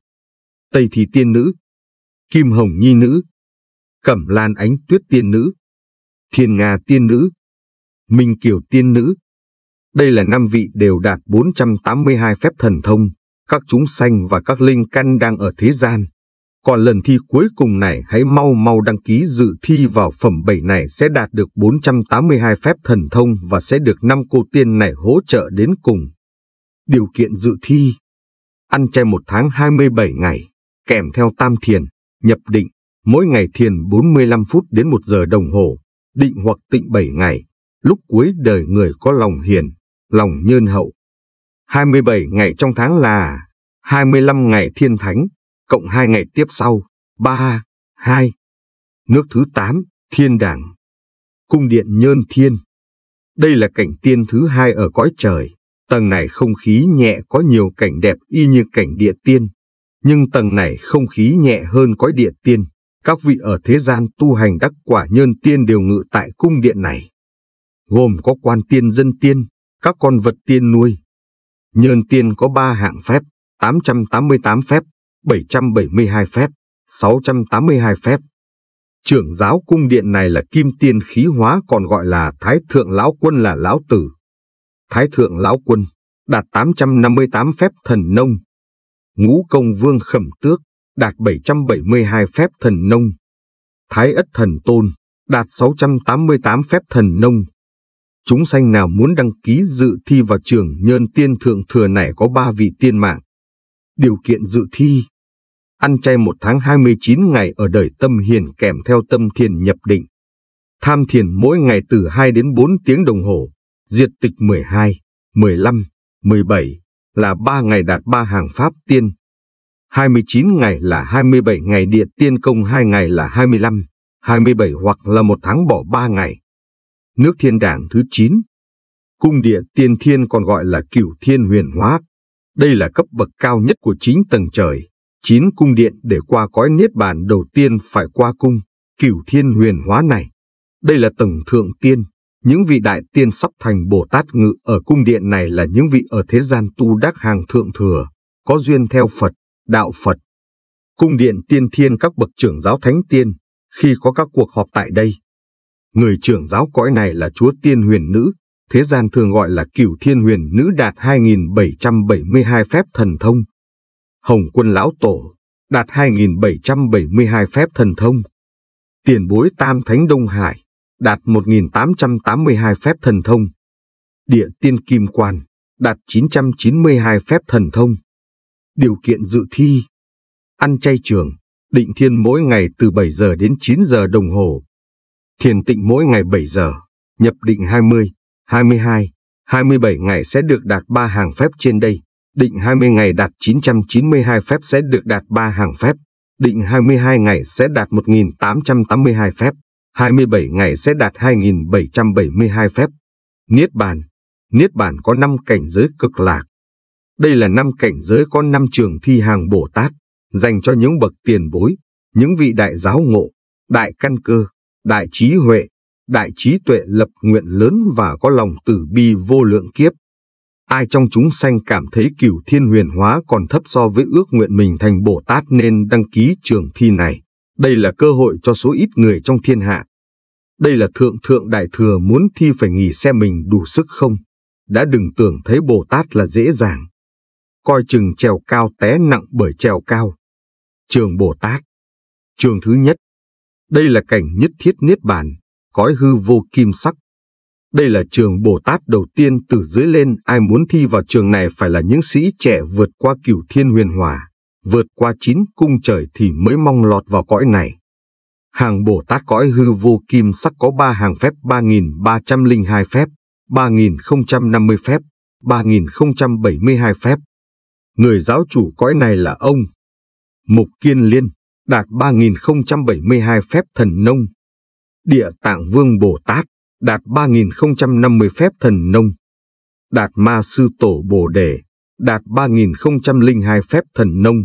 Tây thị Tiên Nữ, Kim Hồng Nhi Nữ, Cẩm Lan Ánh Tuyết Tiên Nữ, Thiên Nga Tiên Nữ, Minh Kiều Tiên Nữ. Đây là năm vị đều đạt 482 phép thần thông, các chúng sanh và các linh căn đang ở thế gian, còn lần thi cuối cùng này hãy mau mau đăng ký dự thi vào phẩm 7 này sẽ đạt được 482 phép thần thông và sẽ được năm cô tiên này hỗ trợ đến cùng. Điều kiện dự thi Ăn chay một tháng 27 ngày, kèm theo tam thiền, nhập định, mỗi ngày thiền 45 phút đến 1 giờ đồng hồ, định hoặc tịnh 7 ngày, lúc cuối đời người có lòng hiền, lòng nhân hậu. 27 ngày trong tháng là 25 ngày thiên thánh, cộng hai ngày tiếp sau, ba hai Nước thứ tám Thiên Đàng, Cung điện Nhơn Thiên. Đây là cảnh tiên thứ hai ở cõi trời. Tầng này không khí nhẹ có nhiều cảnh đẹp y như cảnh địa tiên. Nhưng tầng này không khí nhẹ hơn cõi địa tiên. Các vị ở thế gian tu hành đắc quả nhơn tiên đều ngự tại cung điện này. Gồm có quan tiên dân tiên, các con vật tiên nuôi. nhơn tiên có ba hạng phép, 888 phép, 772 phép, 682 phép. Trưởng giáo cung điện này là kim tiên khí hóa còn gọi là Thái Thượng Lão Quân là Lão Tử. Thái Thượng Lão Quân đạt 858 phép thần nông. Ngũ Công Vương Khẩm Tước đạt 772 phép thần nông. Thái Ất Thần Tôn đạt 688 phép thần nông. Chúng sanh nào muốn đăng ký dự thi vào trường nhân tiên thượng thừa này có 3 vị tiên mạng. Điều kiện dự thi ăn chay một tháng 29 ngày ở đời tâm hiền kèm theo tâm thiền nhập định. Tham thiền mỗi ngày từ 2 đến 4 tiếng đồng hồ, diệt tịch 12, 15, 17 là 3 ngày đạt 3 hàng pháp tiên. 29 ngày là 27 ngày địa tiên công 2 ngày là 25, 27 hoặc là một tháng bỏ 3 ngày. Nước thiên đảng thứ 9 Cung địa tiên thiên còn gọi là cửu thiên huyền hóa. Đây là cấp bậc cao nhất của chính tầng trời chín cung điện để qua cõi Niết Bàn đầu tiên phải qua cung, cửu thiên huyền hóa này. Đây là tầng thượng tiên, những vị đại tiên sắp thành Bồ Tát ngự ở cung điện này là những vị ở thế gian tu đắc hàng thượng thừa, có duyên theo Phật, đạo Phật. Cung điện tiên thiên các bậc trưởng giáo thánh tiên, khi có các cuộc họp tại đây. Người trưởng giáo cõi này là chúa tiên huyền nữ, thế gian thường gọi là cửu thiên huyền nữ đạt 2772 phép thần thông, Hồng quân lão tổ, đạt 2.772 phép thần thông. Tiền bối Tam Thánh Đông Hải, đạt 1.882 phép thần thông. Địa tiên Kim Quan, đạt 992 phép thần thông. Điều kiện dự thi. Ăn chay trường, định thiên mỗi ngày từ 7 giờ đến 9 giờ đồng hồ. Thiền tịnh mỗi ngày 7 giờ, nhập định 20, 22, 27 ngày sẽ được đạt 3 hàng phép trên đây. Định 20 ngày đạt 992 phép sẽ được đạt 3 hàng phép. Định 22 ngày sẽ đạt 1.882 phép. 27 ngày sẽ đạt 2.772 phép. Niết bàn Niết bàn có 5 cảnh giới cực lạc. Đây là 5 cảnh giới có 5 trường thi hàng Bồ Tát, dành cho những bậc tiền bối, những vị đại giáo ngộ, đại căn cơ, đại trí huệ, đại trí tuệ lập nguyện lớn và có lòng từ bi vô lượng kiếp. Ai trong chúng sanh cảm thấy cửu thiên huyền hóa còn thấp so với ước nguyện mình thành Bồ Tát nên đăng ký trường thi này. Đây là cơ hội cho số ít người trong thiên hạ. Đây là thượng thượng đại thừa muốn thi phải nghỉ xem mình đủ sức không. Đã đừng tưởng thấy Bồ Tát là dễ dàng. Coi chừng trèo cao té nặng bởi trèo cao. Trường Bồ Tát Trường thứ nhất Đây là cảnh nhất thiết niết bàn, cõi hư vô kim sắc, đây là trường Bồ Tát đầu tiên từ dưới lên ai muốn thi vào trường này phải là những sĩ trẻ vượt qua cửu thiên huyền hòa, vượt qua chín cung trời thì mới mong lọt vào cõi này. Hàng Bồ Tát cõi hư vô kim sắc có ba hàng phép 3.302 phép, 3.050 phép, 3.072 phép. Người giáo chủ cõi này là ông Mục Kiên Liên, đạt 3.072 phép thần nông. Địa Tạng Vương Bồ Tát, đạt 3.050 phép thần nông, đạt ma sư tổ bồ đề, đạt 3.002 phép thần nông.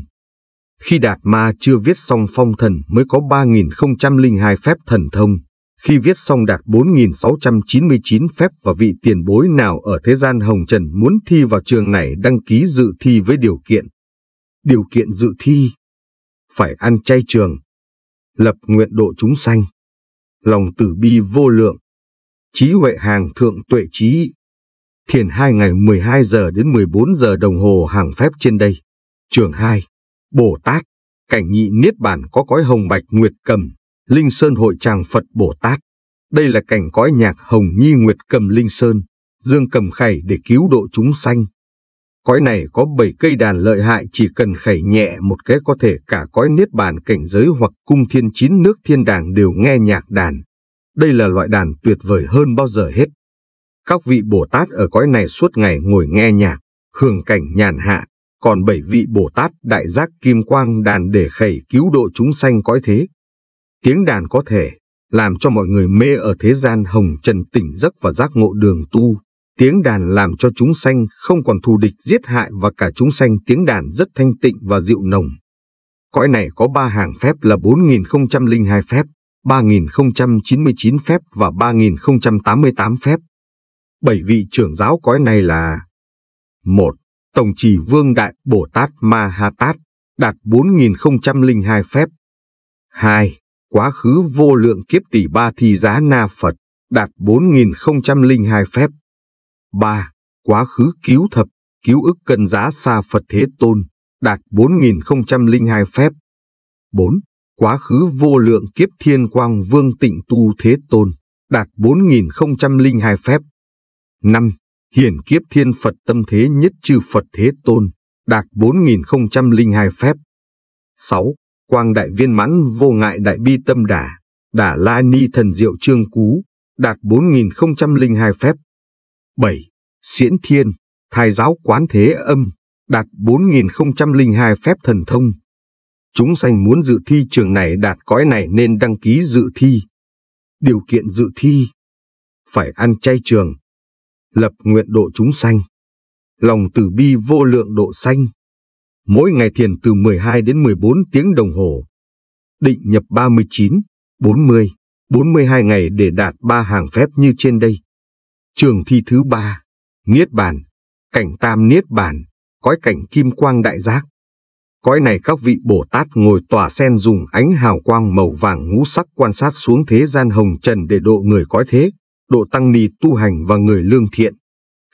Khi đạt ma chưa viết xong phong thần mới có 3.002 phép thần thông, khi viết xong đạt 4.699 phép và vị tiền bối nào ở thế gian Hồng Trần muốn thi vào trường này đăng ký dự thi với điều kiện. Điều kiện dự thi Phải ăn chay trường Lập nguyện độ chúng sanh Lòng tử bi vô lượng Trí Huệ Hàng Thượng Tuệ Trí. Thiền 2 ngày 12 giờ đến 14 giờ đồng hồ hàng phép trên đây. Trường 2. Bồ Tát. Cảnh nhị Niết Bản có cõi hồng bạch nguyệt cầm. Linh Sơn hội tràng Phật Bồ Tát. Đây là cảnh cõi nhạc hồng nhi nguyệt cầm Linh Sơn. Dương cầm khẩy để cứu độ chúng sanh. Cõi này có 7 cây đàn lợi hại chỉ cần khẩy nhẹ một cái có thể cả cõi niết bàn cảnh giới hoặc cung thiên chín nước thiên đàng đều nghe nhạc đàn. Đây là loại đàn tuyệt vời hơn bao giờ hết. Các vị Bồ Tát ở cõi này suốt ngày ngồi nghe nhạc, hưởng cảnh nhàn hạ, còn bảy vị Bồ Tát đại giác kim quang đàn để khẩy cứu độ chúng sanh cõi thế. Tiếng đàn có thể làm cho mọi người mê ở thế gian hồng trần tỉnh giấc và giác ngộ đường tu. Tiếng đàn làm cho chúng sanh không còn thù địch giết hại và cả chúng sanh tiếng đàn rất thanh tịnh và dịu nồng. Cõi này có ba hàng phép là 4002 phép, 3.099 phép và 3.088 phép. Bảy vị trưởng giáo cõi này là một Tổng trì Vương Đại Bồ Tát Ma Ha Tát đạt 4.002 phép. 2. Quá khứ vô lượng kiếp tỷ ba thi giá na Phật đạt 4.002 phép. 3. Quá khứ cứu thập, cứu ức cần giá xa Phật Thế Tôn đạt 4.002 phép. 4 quá khứ vô lượng kiếp thiên quang vương tịnh tu thế tôn, đạt 4002 phép. 5. Hiển kiếp thiên Phật tâm thế nhất chư Phật thế tôn, đạt 4002 phép. 6. Quang đại viên mãn vô ngại đại bi tâm đà, đà la ni thần diệu trương cú, đạt 4002 phép. 7. Diễn thiên, thái giáo quán thế âm, đạt 4002 phép thần thông chúng sanh muốn dự thi trường này đạt cõi này nên đăng ký dự thi. Điều kiện dự thi Phải ăn chay trường Lập nguyện độ chúng sanh Lòng từ bi vô lượng độ sanh Mỗi ngày thiền từ 12 đến 14 tiếng đồng hồ Định nhập 39, 40, 42 ngày để đạt ba hàng phép như trên đây Trường thi thứ ba Niết Bàn Cảnh Tam Niết Bàn Cõi cảnh Kim Quang Đại Giác Cõi này các vị Bồ Tát ngồi tỏa sen dùng ánh hào quang màu vàng ngũ sắc quan sát xuống thế gian hồng trần để độ người cõi thế, độ tăng ni tu hành và người lương thiện.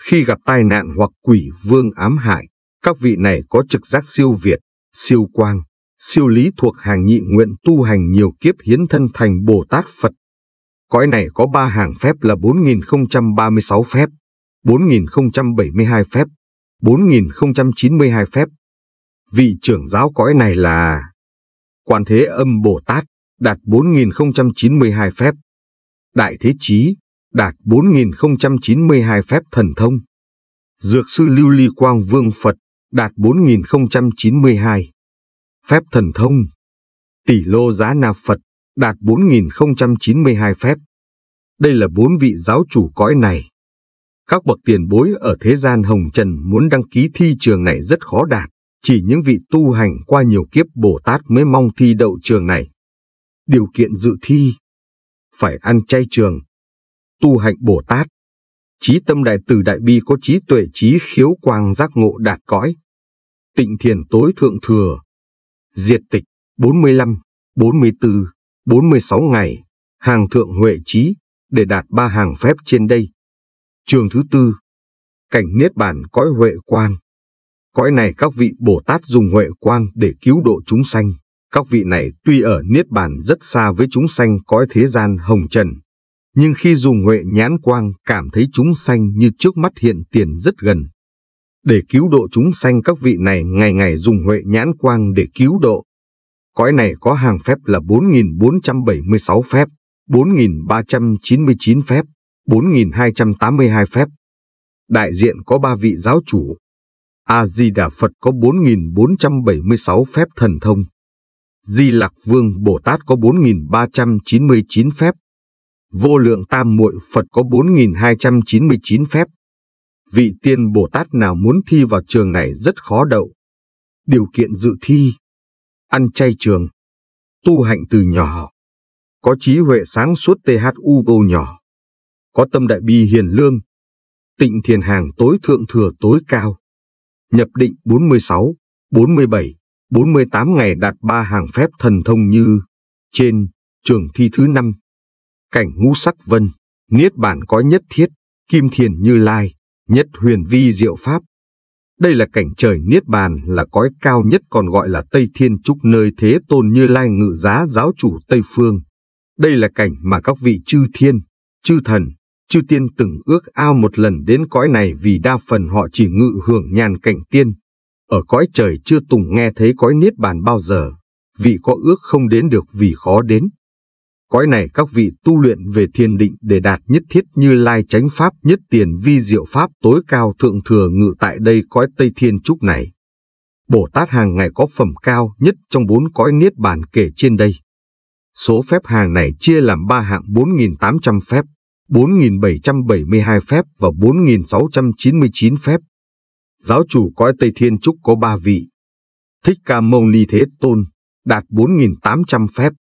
Khi gặp tai nạn hoặc quỷ vương ám hại, các vị này có trực giác siêu việt, siêu quang, siêu lý thuộc hàng nhị nguyện tu hành nhiều kiếp hiến thân thành Bồ Tát Phật. Cõi này có ba hàng phép là 4036 phép, 4072 phép, 4092 phép vị trưởng giáo cõi này là Quan Thế Âm Bồ Tát đạt 4092 phép, Đại Thế Chí đạt 4092 phép thần thông, Dược Sư Lưu Ly Quang Vương Phật đạt 4092 phép thần thông, Tỷ Lô Giá Na Phật đạt 4092 phép. Đây là bốn vị giáo chủ cõi này. Các bậc tiền bối ở thế gian Hồng Trần muốn đăng ký thi trường này rất khó đạt. Chỉ những vị tu hành qua nhiều kiếp Bồ Tát mới mong thi đậu trường này. Điều kiện dự thi Phải ăn chay trường Tu hành Bồ Tát Trí tâm đại từ đại bi có trí tuệ trí khiếu quang giác ngộ đạt cõi Tịnh thiền tối thượng thừa Diệt tịch 45, 44, 46 ngày Hàng thượng huệ trí để đạt ba hàng phép trên đây Trường thứ tư Cảnh Niết bản cõi huệ quang. Cõi này các vị Bồ Tát dùng huệ quang để cứu độ chúng sanh. Các vị này tuy ở Niết Bàn rất xa với chúng sanh cõi thế gian hồng trần, nhưng khi dùng huệ nhãn quang cảm thấy chúng sanh như trước mắt hiện tiền rất gần. Để cứu độ chúng sanh các vị này ngày ngày dùng huệ nhãn quang để cứu độ. Cõi này có hàng phép là 4.476 phép, 4.399 phép, 4.282 phép. Đại diện có ba vị giáo chủ, A-di-đà Phật có 4.476 phép thần thông. Di Lặc Vương Bồ Tát có 4.399 phép. Vô lượng tam muội Phật có 4.299 phép. Vị tiên Bồ Tát nào muốn thi vào trường này rất khó đậu. Điều kiện dự thi. Ăn chay trường. Tu hạnh từ nhỏ. Có trí huệ sáng suốt THUO nhỏ. Có tâm đại bi hiền lương. Tịnh thiền hàng tối thượng thừa tối cao nhập định 46, 47, 48 ngày đạt ba hàng phép thần thông như trên trường thi thứ năm cảnh ngũ sắc vân, niết bản có nhất thiết, kim thiền như lai, nhất huyền vi diệu pháp. Đây là cảnh trời niết bàn là cõi cao nhất còn gọi là Tây Thiên Trúc nơi thế tôn như lai ngự giá giáo chủ Tây Phương. Đây là cảnh mà các vị chư thiên, chư thần, chư tiên từng ước ao một lần đến cõi này vì đa phần họ chỉ ngự hưởng nhàn cảnh tiên. Ở cõi trời chưa từng nghe thấy cõi niết bàn bao giờ, vị có ước không đến được vì khó đến. Cõi này các vị tu luyện về thiền định để đạt nhất thiết như lai chánh pháp nhất tiền vi diệu pháp tối cao thượng thừa ngự tại đây cõi Tây Thiên Trúc này. Bồ Tát hàng ngày có phẩm cao nhất trong bốn cõi niết bàn kể trên đây. Số phép hàng này chia làm ba hạng 4.800 phép, 4.772 phép và 4.699 phép. Giáo chủ cõi Tây Thiên Trúc có 3 vị. Thích Ca Mâu Ni Thế Tôn đạt 4.800 phép.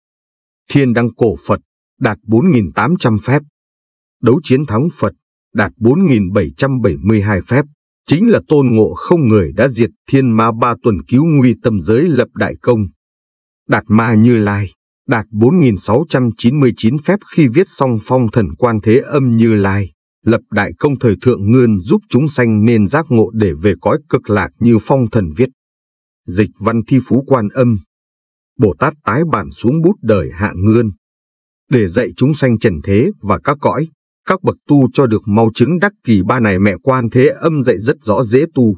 Thiên Đăng Cổ Phật đạt 4.800 phép. Đấu chiến thắng Phật đạt 4.772 phép. Chính là tôn ngộ không người đã diệt thiên ma ba tuần cứu nguy tâm giới lập đại công. Đạt ma như lai đạt 4.699 phép khi viết xong phong thần quan thế âm như lai, lập đại công thời thượng ngươn giúp chúng sanh nên giác ngộ để về cõi cực lạc như phong thần viết. Dịch văn thi phú quan âm, Bồ Tát tái bản xuống bút đời hạ ngươn, để dạy chúng sanh trần thế và các cõi, các bậc tu cho được mau chứng đắc kỳ ba này mẹ quan thế âm dạy rất rõ dễ tu.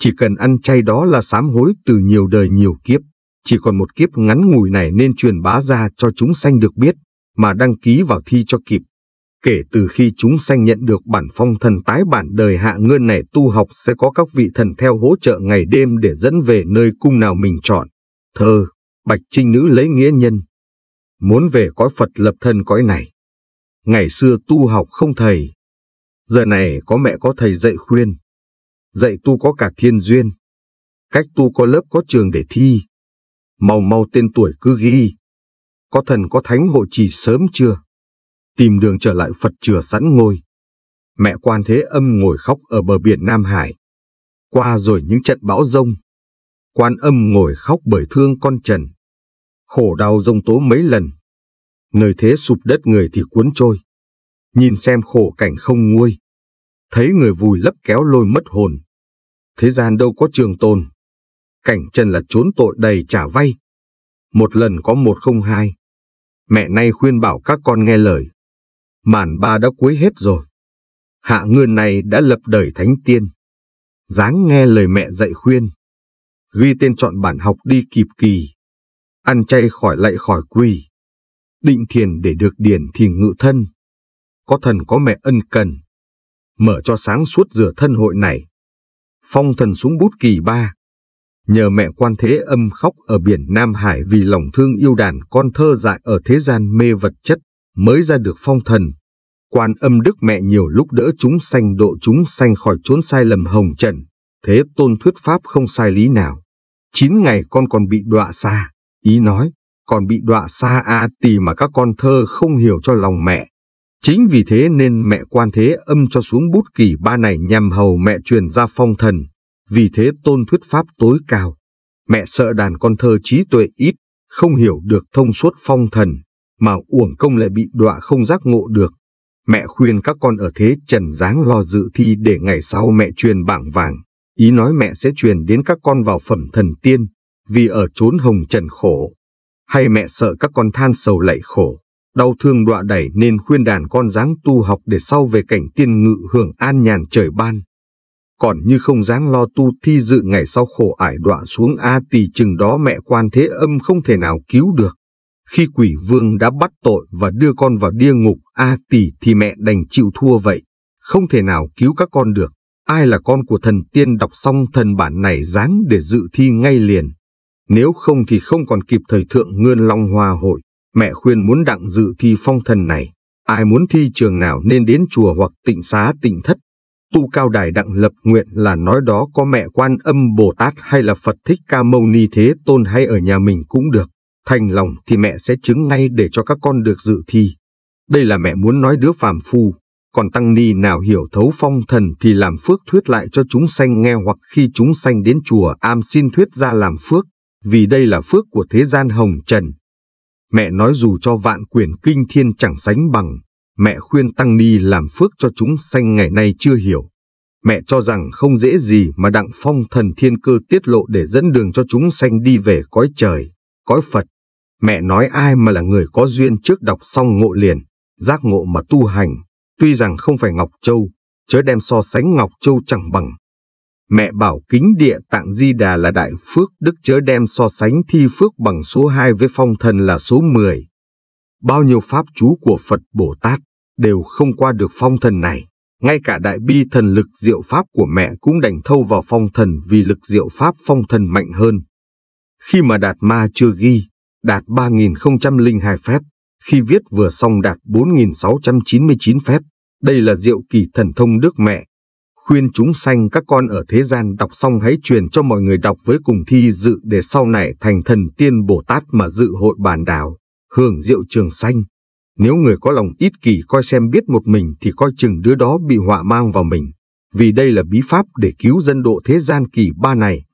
Chỉ cần ăn chay đó là sám hối từ nhiều đời nhiều kiếp chỉ còn một kiếp ngắn ngủi này nên truyền bá ra cho chúng sanh được biết, mà đăng ký vào thi cho kịp. Kể từ khi chúng sanh nhận được bản phong thần tái bản đời hạ ngươn này tu học sẽ có các vị thần theo hỗ trợ ngày đêm để dẫn về nơi cung nào mình chọn. Thơ, Bạch Trinh Nữ lấy nghĩa nhân. Muốn về cõi Phật lập thân cõi này. Ngày xưa tu học không thầy. Giờ này có mẹ có thầy dạy khuyên. Dạy tu có cả thiên duyên. Cách tu có lớp có trường để thi, mau mau tên tuổi cứ ghi. Có thần có thánh hộ trì sớm chưa? Tìm đường trở lại Phật chừa sẵn ngôi. Mẹ quan thế âm ngồi khóc ở bờ biển Nam Hải. Qua rồi những trận bão rông. Quan âm ngồi khóc bởi thương con Trần. Khổ đau rông tố mấy lần. Nơi thế sụp đất người thì cuốn trôi. Nhìn xem khổ cảnh không nguôi. Thấy người vùi lấp kéo lôi mất hồn. Thế gian đâu có trường tồn. Cảnh chân là trốn tội đầy trả vay. Một lần có một không hai. Mẹ nay khuyên bảo các con nghe lời. Màn ba đã cuối hết rồi. Hạ nguyên này đã lập đời thánh tiên. Dáng nghe lời mẹ dạy khuyên. Ghi tên chọn bản học đi kịp kỳ. Ăn chay khỏi lạy khỏi quỳ. Định thiền để được điển thì ngự thân. Có thần có mẹ ân cần. Mở cho sáng suốt rửa thân hội này phong thần xuống bút kỳ ba, nhờ mẹ quan thế âm khóc ở biển Nam Hải vì lòng thương yêu đàn con thơ dại ở thế gian mê vật chất, mới ra được phong thần. Quan âm đức mẹ nhiều lúc đỡ chúng sanh độ chúng sanh khỏi trốn sai lầm hồng trần, thế tôn thuyết pháp không sai lý nào. Chín ngày con còn bị đọa xa, ý nói, còn bị đọa xa a à tì mà các con thơ không hiểu cho lòng mẹ. Chính vì thế nên mẹ quan thế âm cho xuống bút kỳ ba này nhằm hầu mẹ truyền ra phong thần, vì thế tôn thuyết pháp tối cao. Mẹ sợ đàn con thơ trí tuệ ít, không hiểu được thông suốt phong thần, mà uổng công lại bị đọa không giác ngộ được. Mẹ khuyên các con ở thế trần dáng lo dự thi để ngày sau mẹ truyền bảng vàng. Ý nói mẹ sẽ truyền đến các con vào phẩm thần tiên, vì ở chốn hồng trần khổ. Hay mẹ sợ các con than sầu lạy khổ, đau thương đọa đẩy nên khuyên đàn con dáng tu học để sau về cảnh tiên ngự hưởng an nhàn trời ban còn như không dáng lo tu thi dự ngày sau khổ ải đọa xuống A tỳ chừng đó mẹ quan thế âm không thể nào cứu được. Khi quỷ vương đã bắt tội và đưa con vào địa ngục A tỳ thì mẹ đành chịu thua vậy, không thể nào cứu các con được. Ai là con của thần tiên đọc xong thần bản này dáng để dự thi ngay liền. Nếu không thì không còn kịp thời thượng ngươn long hoa hội, mẹ khuyên muốn đặng dự thi phong thần này. Ai muốn thi trường nào nên đến chùa hoặc tịnh xá tịnh thất tu cao đài đặng lập nguyện là nói đó có mẹ quan âm Bồ Tát hay là Phật Thích Ca Mâu Ni Thế Tôn hay ở nhà mình cũng được. Thành lòng thì mẹ sẽ chứng ngay để cho các con được dự thi. Đây là mẹ muốn nói đứa phàm phu, còn tăng ni nào hiểu thấu phong thần thì làm phước thuyết lại cho chúng sanh nghe hoặc khi chúng sanh đến chùa am xin thuyết ra làm phước, vì đây là phước của thế gian hồng trần. Mẹ nói dù cho vạn quyển kinh thiên chẳng sánh bằng, mẹ khuyên Tăng Ni làm phước cho chúng sanh ngày nay chưa hiểu. Mẹ cho rằng không dễ gì mà Đặng Phong thần thiên cơ tiết lộ để dẫn đường cho chúng sanh đi về cõi trời, cõi Phật. Mẹ nói ai mà là người có duyên trước đọc xong ngộ liền, giác ngộ mà tu hành, tuy rằng không phải Ngọc Châu, chớ đem so sánh Ngọc Châu chẳng bằng. Mẹ bảo kính địa tạng Di Đà là đại phước đức chớ đem so sánh thi phước bằng số 2 với phong thần là số 10 bao nhiêu pháp chú của Phật Bồ Tát đều không qua được phong thần này. Ngay cả đại bi thần lực diệu pháp của mẹ cũng đành thâu vào phong thần vì lực diệu pháp phong thần mạnh hơn. Khi mà Đạt Ma chưa ghi, Đạt 3002 phép, khi viết vừa xong Đạt 4699 phép, đây là diệu kỳ thần thông đức mẹ. Khuyên chúng sanh các con ở thế gian đọc xong hãy truyền cho mọi người đọc với cùng thi dự để sau này thành thần tiên Bồ Tát mà dự hội bàn đảo hưởng rượu trường xanh. Nếu người có lòng ít kỳ coi xem biết một mình thì coi chừng đứa đó bị họa mang vào mình, vì đây là bí pháp để cứu dân độ thế gian kỳ ba này.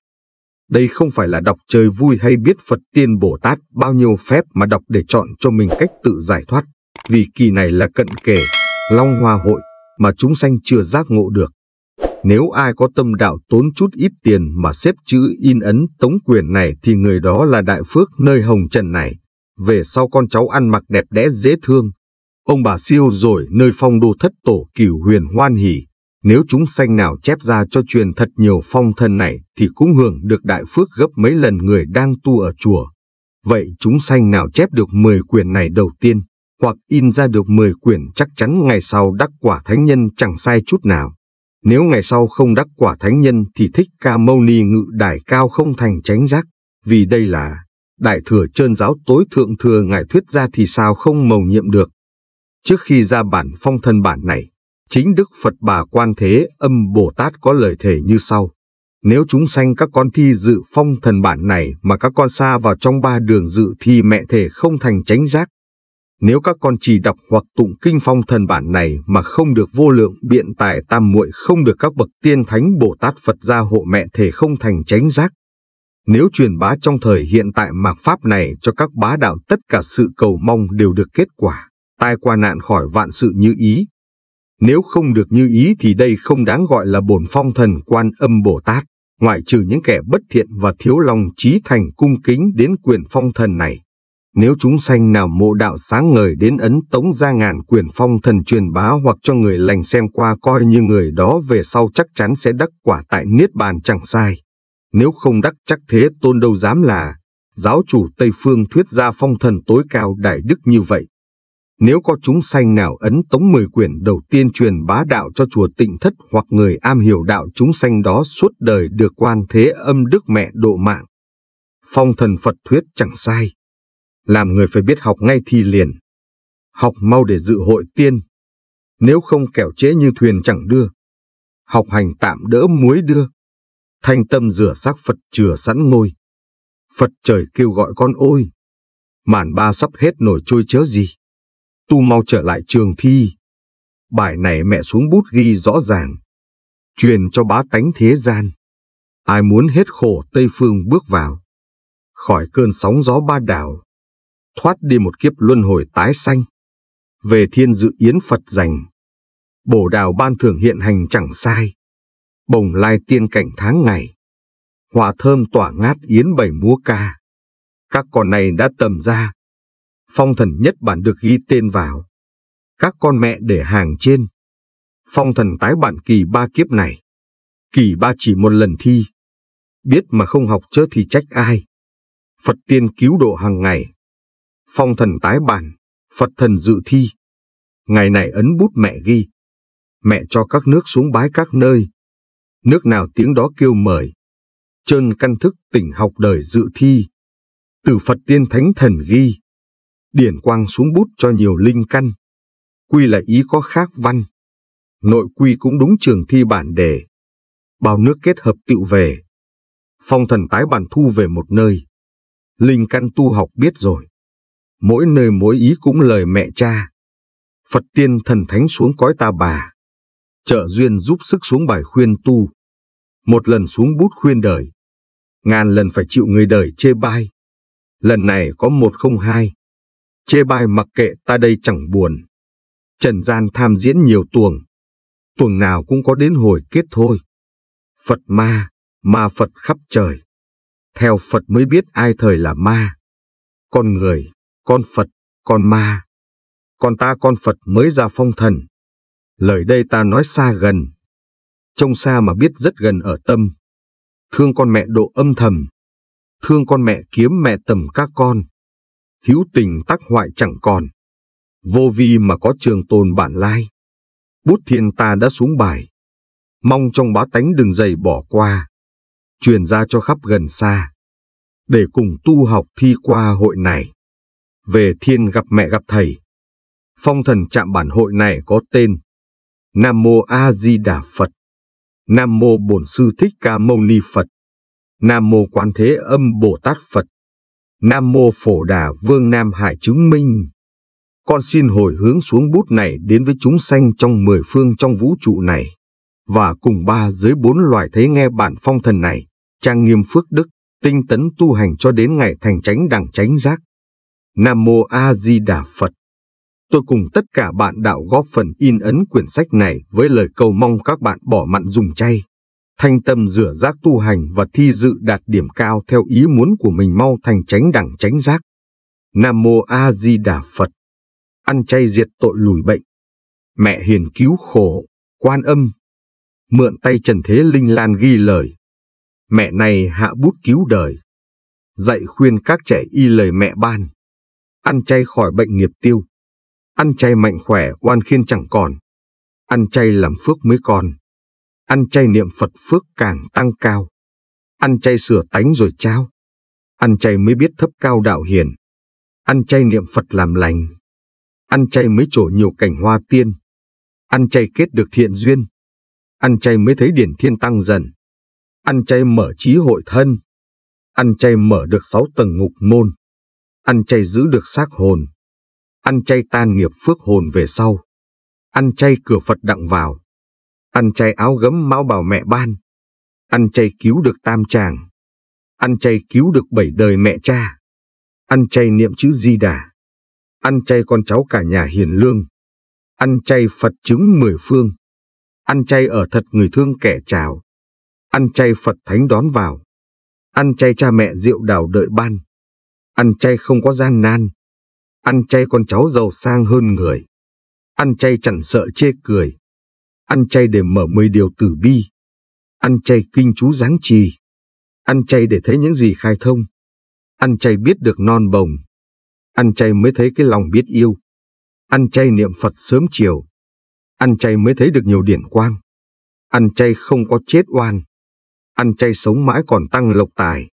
Đây không phải là đọc trời vui hay biết Phật tiên Bồ Tát bao nhiêu phép mà đọc để chọn cho mình cách tự giải thoát, vì kỳ này là cận kề, long hoa hội, mà chúng sanh chưa giác ngộ được. Nếu ai có tâm đạo tốn chút ít tiền mà xếp chữ in ấn tống quyền này thì người đó là đại phước nơi hồng trần này về sau con cháu ăn mặc đẹp đẽ dễ thương. Ông bà siêu rồi nơi phong đô thất tổ cửu huyền hoan hỉ. Nếu chúng sanh nào chép ra cho truyền thật nhiều phong thân này thì cũng hưởng được đại phước gấp mấy lần người đang tu ở chùa. Vậy chúng sanh nào chép được 10 quyển này đầu tiên, hoặc in ra được 10 quyển chắc chắn ngày sau đắc quả thánh nhân chẳng sai chút nào. Nếu ngày sau không đắc quả thánh nhân thì thích ca mâu ni ngự đài cao không thành tránh giác, vì đây là đại thừa trơn giáo tối thượng thừa ngài thuyết ra thì sao không mầu nhiệm được. Trước khi ra bản phong thân bản này, chính Đức Phật Bà Quan Thế Âm Bồ Tát có lời thề như sau. Nếu chúng sanh các con thi dự phong thần bản này mà các con xa vào trong ba đường dự thì mẹ thể không thành chánh giác. Nếu các con chỉ đọc hoặc tụng kinh phong thần bản này mà không được vô lượng biện tài tam muội không được các bậc tiên thánh Bồ Tát Phật gia hộ mẹ thể không thành chánh giác. Nếu truyền bá trong thời hiện tại mạc pháp này cho các bá đạo tất cả sự cầu mong đều được kết quả, tai qua nạn khỏi vạn sự như ý. Nếu không được như ý thì đây không đáng gọi là bổn phong thần quan âm Bồ Tát, ngoại trừ những kẻ bất thiện và thiếu lòng trí thành cung kính đến quyền phong thần này. Nếu chúng sanh nào mộ đạo sáng ngời đến ấn tống ra ngàn quyền phong thần truyền bá hoặc cho người lành xem qua coi như người đó về sau chắc chắn sẽ đắc quả tại Niết Bàn chẳng sai. Nếu không đắc chắc thế tôn đâu dám là, giáo chủ Tây Phương thuyết ra phong thần tối cao đại đức như vậy. Nếu có chúng sanh nào ấn tống mười quyển đầu tiên truyền bá đạo cho chùa tịnh thất hoặc người am hiểu đạo chúng sanh đó suốt đời được quan thế âm đức mẹ độ mạng. Phong thần Phật thuyết chẳng sai. Làm người phải biết học ngay thì liền. Học mau để dự hội tiên. Nếu không kẻo chế như thuyền chẳng đưa. Học hành tạm đỡ muối đưa thanh tâm rửa xác Phật chừa sẵn ngôi. Phật trời kêu gọi con ôi, màn ba sắp hết nổi trôi chớ gì. Tu mau trở lại trường thi. Bài này mẹ xuống bút ghi rõ ràng, truyền cho bá tánh thế gian. Ai muốn hết khổ Tây Phương bước vào, khỏi cơn sóng gió ba đảo, thoát đi một kiếp luân hồi tái sanh, về thiên dự yến Phật dành. Bổ đào ban thưởng hiện hành chẳng sai bồng lai tiên cảnh tháng ngày. Hòa thơm tỏa ngát yến bảy múa ca. Các con này đã tầm ra. Phong thần nhất bản được ghi tên vào. Các con mẹ để hàng trên. Phong thần tái bản kỳ ba kiếp này. Kỳ ba chỉ một lần thi. Biết mà không học chớ thì trách ai. Phật tiên cứu độ hàng ngày. Phong thần tái bản, Phật thần dự thi. Ngày này ấn bút mẹ ghi. Mẹ cho các nước xuống bái các nơi, nước nào tiếng đó kêu mời. Trơn căn thức tỉnh học đời dự thi, từ Phật tiên thánh thần ghi, điển quang xuống bút cho nhiều linh căn. Quy là ý có khác văn, nội quy cũng đúng trường thi bản đề. Bao nước kết hợp tựu về, phong thần tái bản thu về một nơi. Linh căn tu học biết rồi, mỗi nơi mỗi ý cũng lời mẹ cha. Phật tiên thần thánh xuống cõi ta bà, trợ duyên giúp sức xuống bài khuyên tu. Một lần xuống bút khuyên đời, ngàn lần phải chịu người đời chê bai. Lần này có một không hai. Chê bai mặc kệ ta đây chẳng buồn. Trần gian tham diễn nhiều tuồng. Tuồng nào cũng có đến hồi kết thôi. Phật ma, ma Phật khắp trời. Theo Phật mới biết ai thời là ma. Con người, con Phật, con ma. con ta con Phật mới ra phong thần. Lời đây ta nói xa gần. Trông xa mà biết rất gần ở tâm. Thương con mẹ độ âm thầm. Thương con mẹ kiếm mẹ tầm các con. Hữu tình tắc hoại chẳng còn. Vô vi mà có trường tồn bản lai. Bút thiên ta đã xuống bài. Mong trong bá tánh đừng dày bỏ qua. Truyền ra cho khắp gần xa. Để cùng tu học thi qua hội này. Về thiên gặp mẹ gặp thầy phong thần chạm bản hội này có tên Nam Mô A Di Đà Phật, Nam Mô Bổn Sư Thích Ca Mâu Ni Phật, Nam Mô Quán Thế Âm Bồ Tát Phật, Nam Mô Phổ Đà Vương Nam Hải Chứng Minh. Con xin hồi hướng xuống bút này đến với chúng sanh trong mười phương trong vũ trụ này, và cùng ba dưới bốn loài thế nghe bản phong thần này, trang nghiêm phước đức, tinh tấn tu hành cho đến ngày thành chánh đẳng chánh giác. Nam Mô A Di Đà Phật tôi cùng tất cả bạn đạo góp phần in ấn quyển sách này với lời cầu mong các bạn bỏ mặn dùng chay, thanh tâm rửa giác tu hành và thi dự đạt điểm cao theo ý muốn của mình mau thành tránh đẳng tránh giác. Nam Mô A Di Đà Phật Ăn chay diệt tội lùi bệnh Mẹ hiền cứu khổ, quan âm Mượn tay Trần Thế Linh Lan ghi lời Mẹ này hạ bút cứu đời Dạy khuyên các trẻ y lời mẹ ban Ăn chay khỏi bệnh nghiệp tiêu Ăn chay mạnh khỏe oan khiên chẳng còn. Ăn chay làm phước mới còn. Ăn chay niệm Phật phước càng tăng cao. Ăn chay sửa tánh rồi trao. Ăn chay mới biết thấp cao đạo hiền. Ăn chay niệm Phật làm lành. Ăn chay mới trổ nhiều cảnh hoa tiên. Ăn chay kết được thiện duyên. Ăn chay mới thấy điển thiên tăng dần. Ăn chay mở trí hội thân. Ăn chay mở được sáu tầng ngục môn. Ăn chay giữ được xác hồn. Ăn chay tan nghiệp phước hồn về sau. Ăn chay cửa Phật đặng vào. Ăn chay áo gấm mau bảo mẹ ban. Ăn chay cứu được tam tràng. Ăn chay cứu được bảy đời mẹ cha. Ăn chay niệm chữ Di Đà. Ăn chay con cháu cả nhà hiền lương. Ăn chay Phật chứng mười phương. Ăn chay ở thật người thương kẻ chào. Ăn chay Phật thánh đón vào. Ăn chay cha mẹ rượu đào đợi ban. Ăn chay không có gian nan. Ăn chay con cháu giàu sang hơn người. Ăn chay chẳng sợ chê cười. Ăn chay để mở mười điều tử bi. Ăn chay kinh chú giáng trì. Ăn chay để thấy những gì khai thông. Ăn chay biết được non bồng. Ăn chay mới thấy cái lòng biết yêu. Ăn chay niệm Phật sớm chiều. Ăn chay mới thấy được nhiều điển quang. Ăn chay không có chết oan. Ăn chay sống mãi còn tăng lộc tài.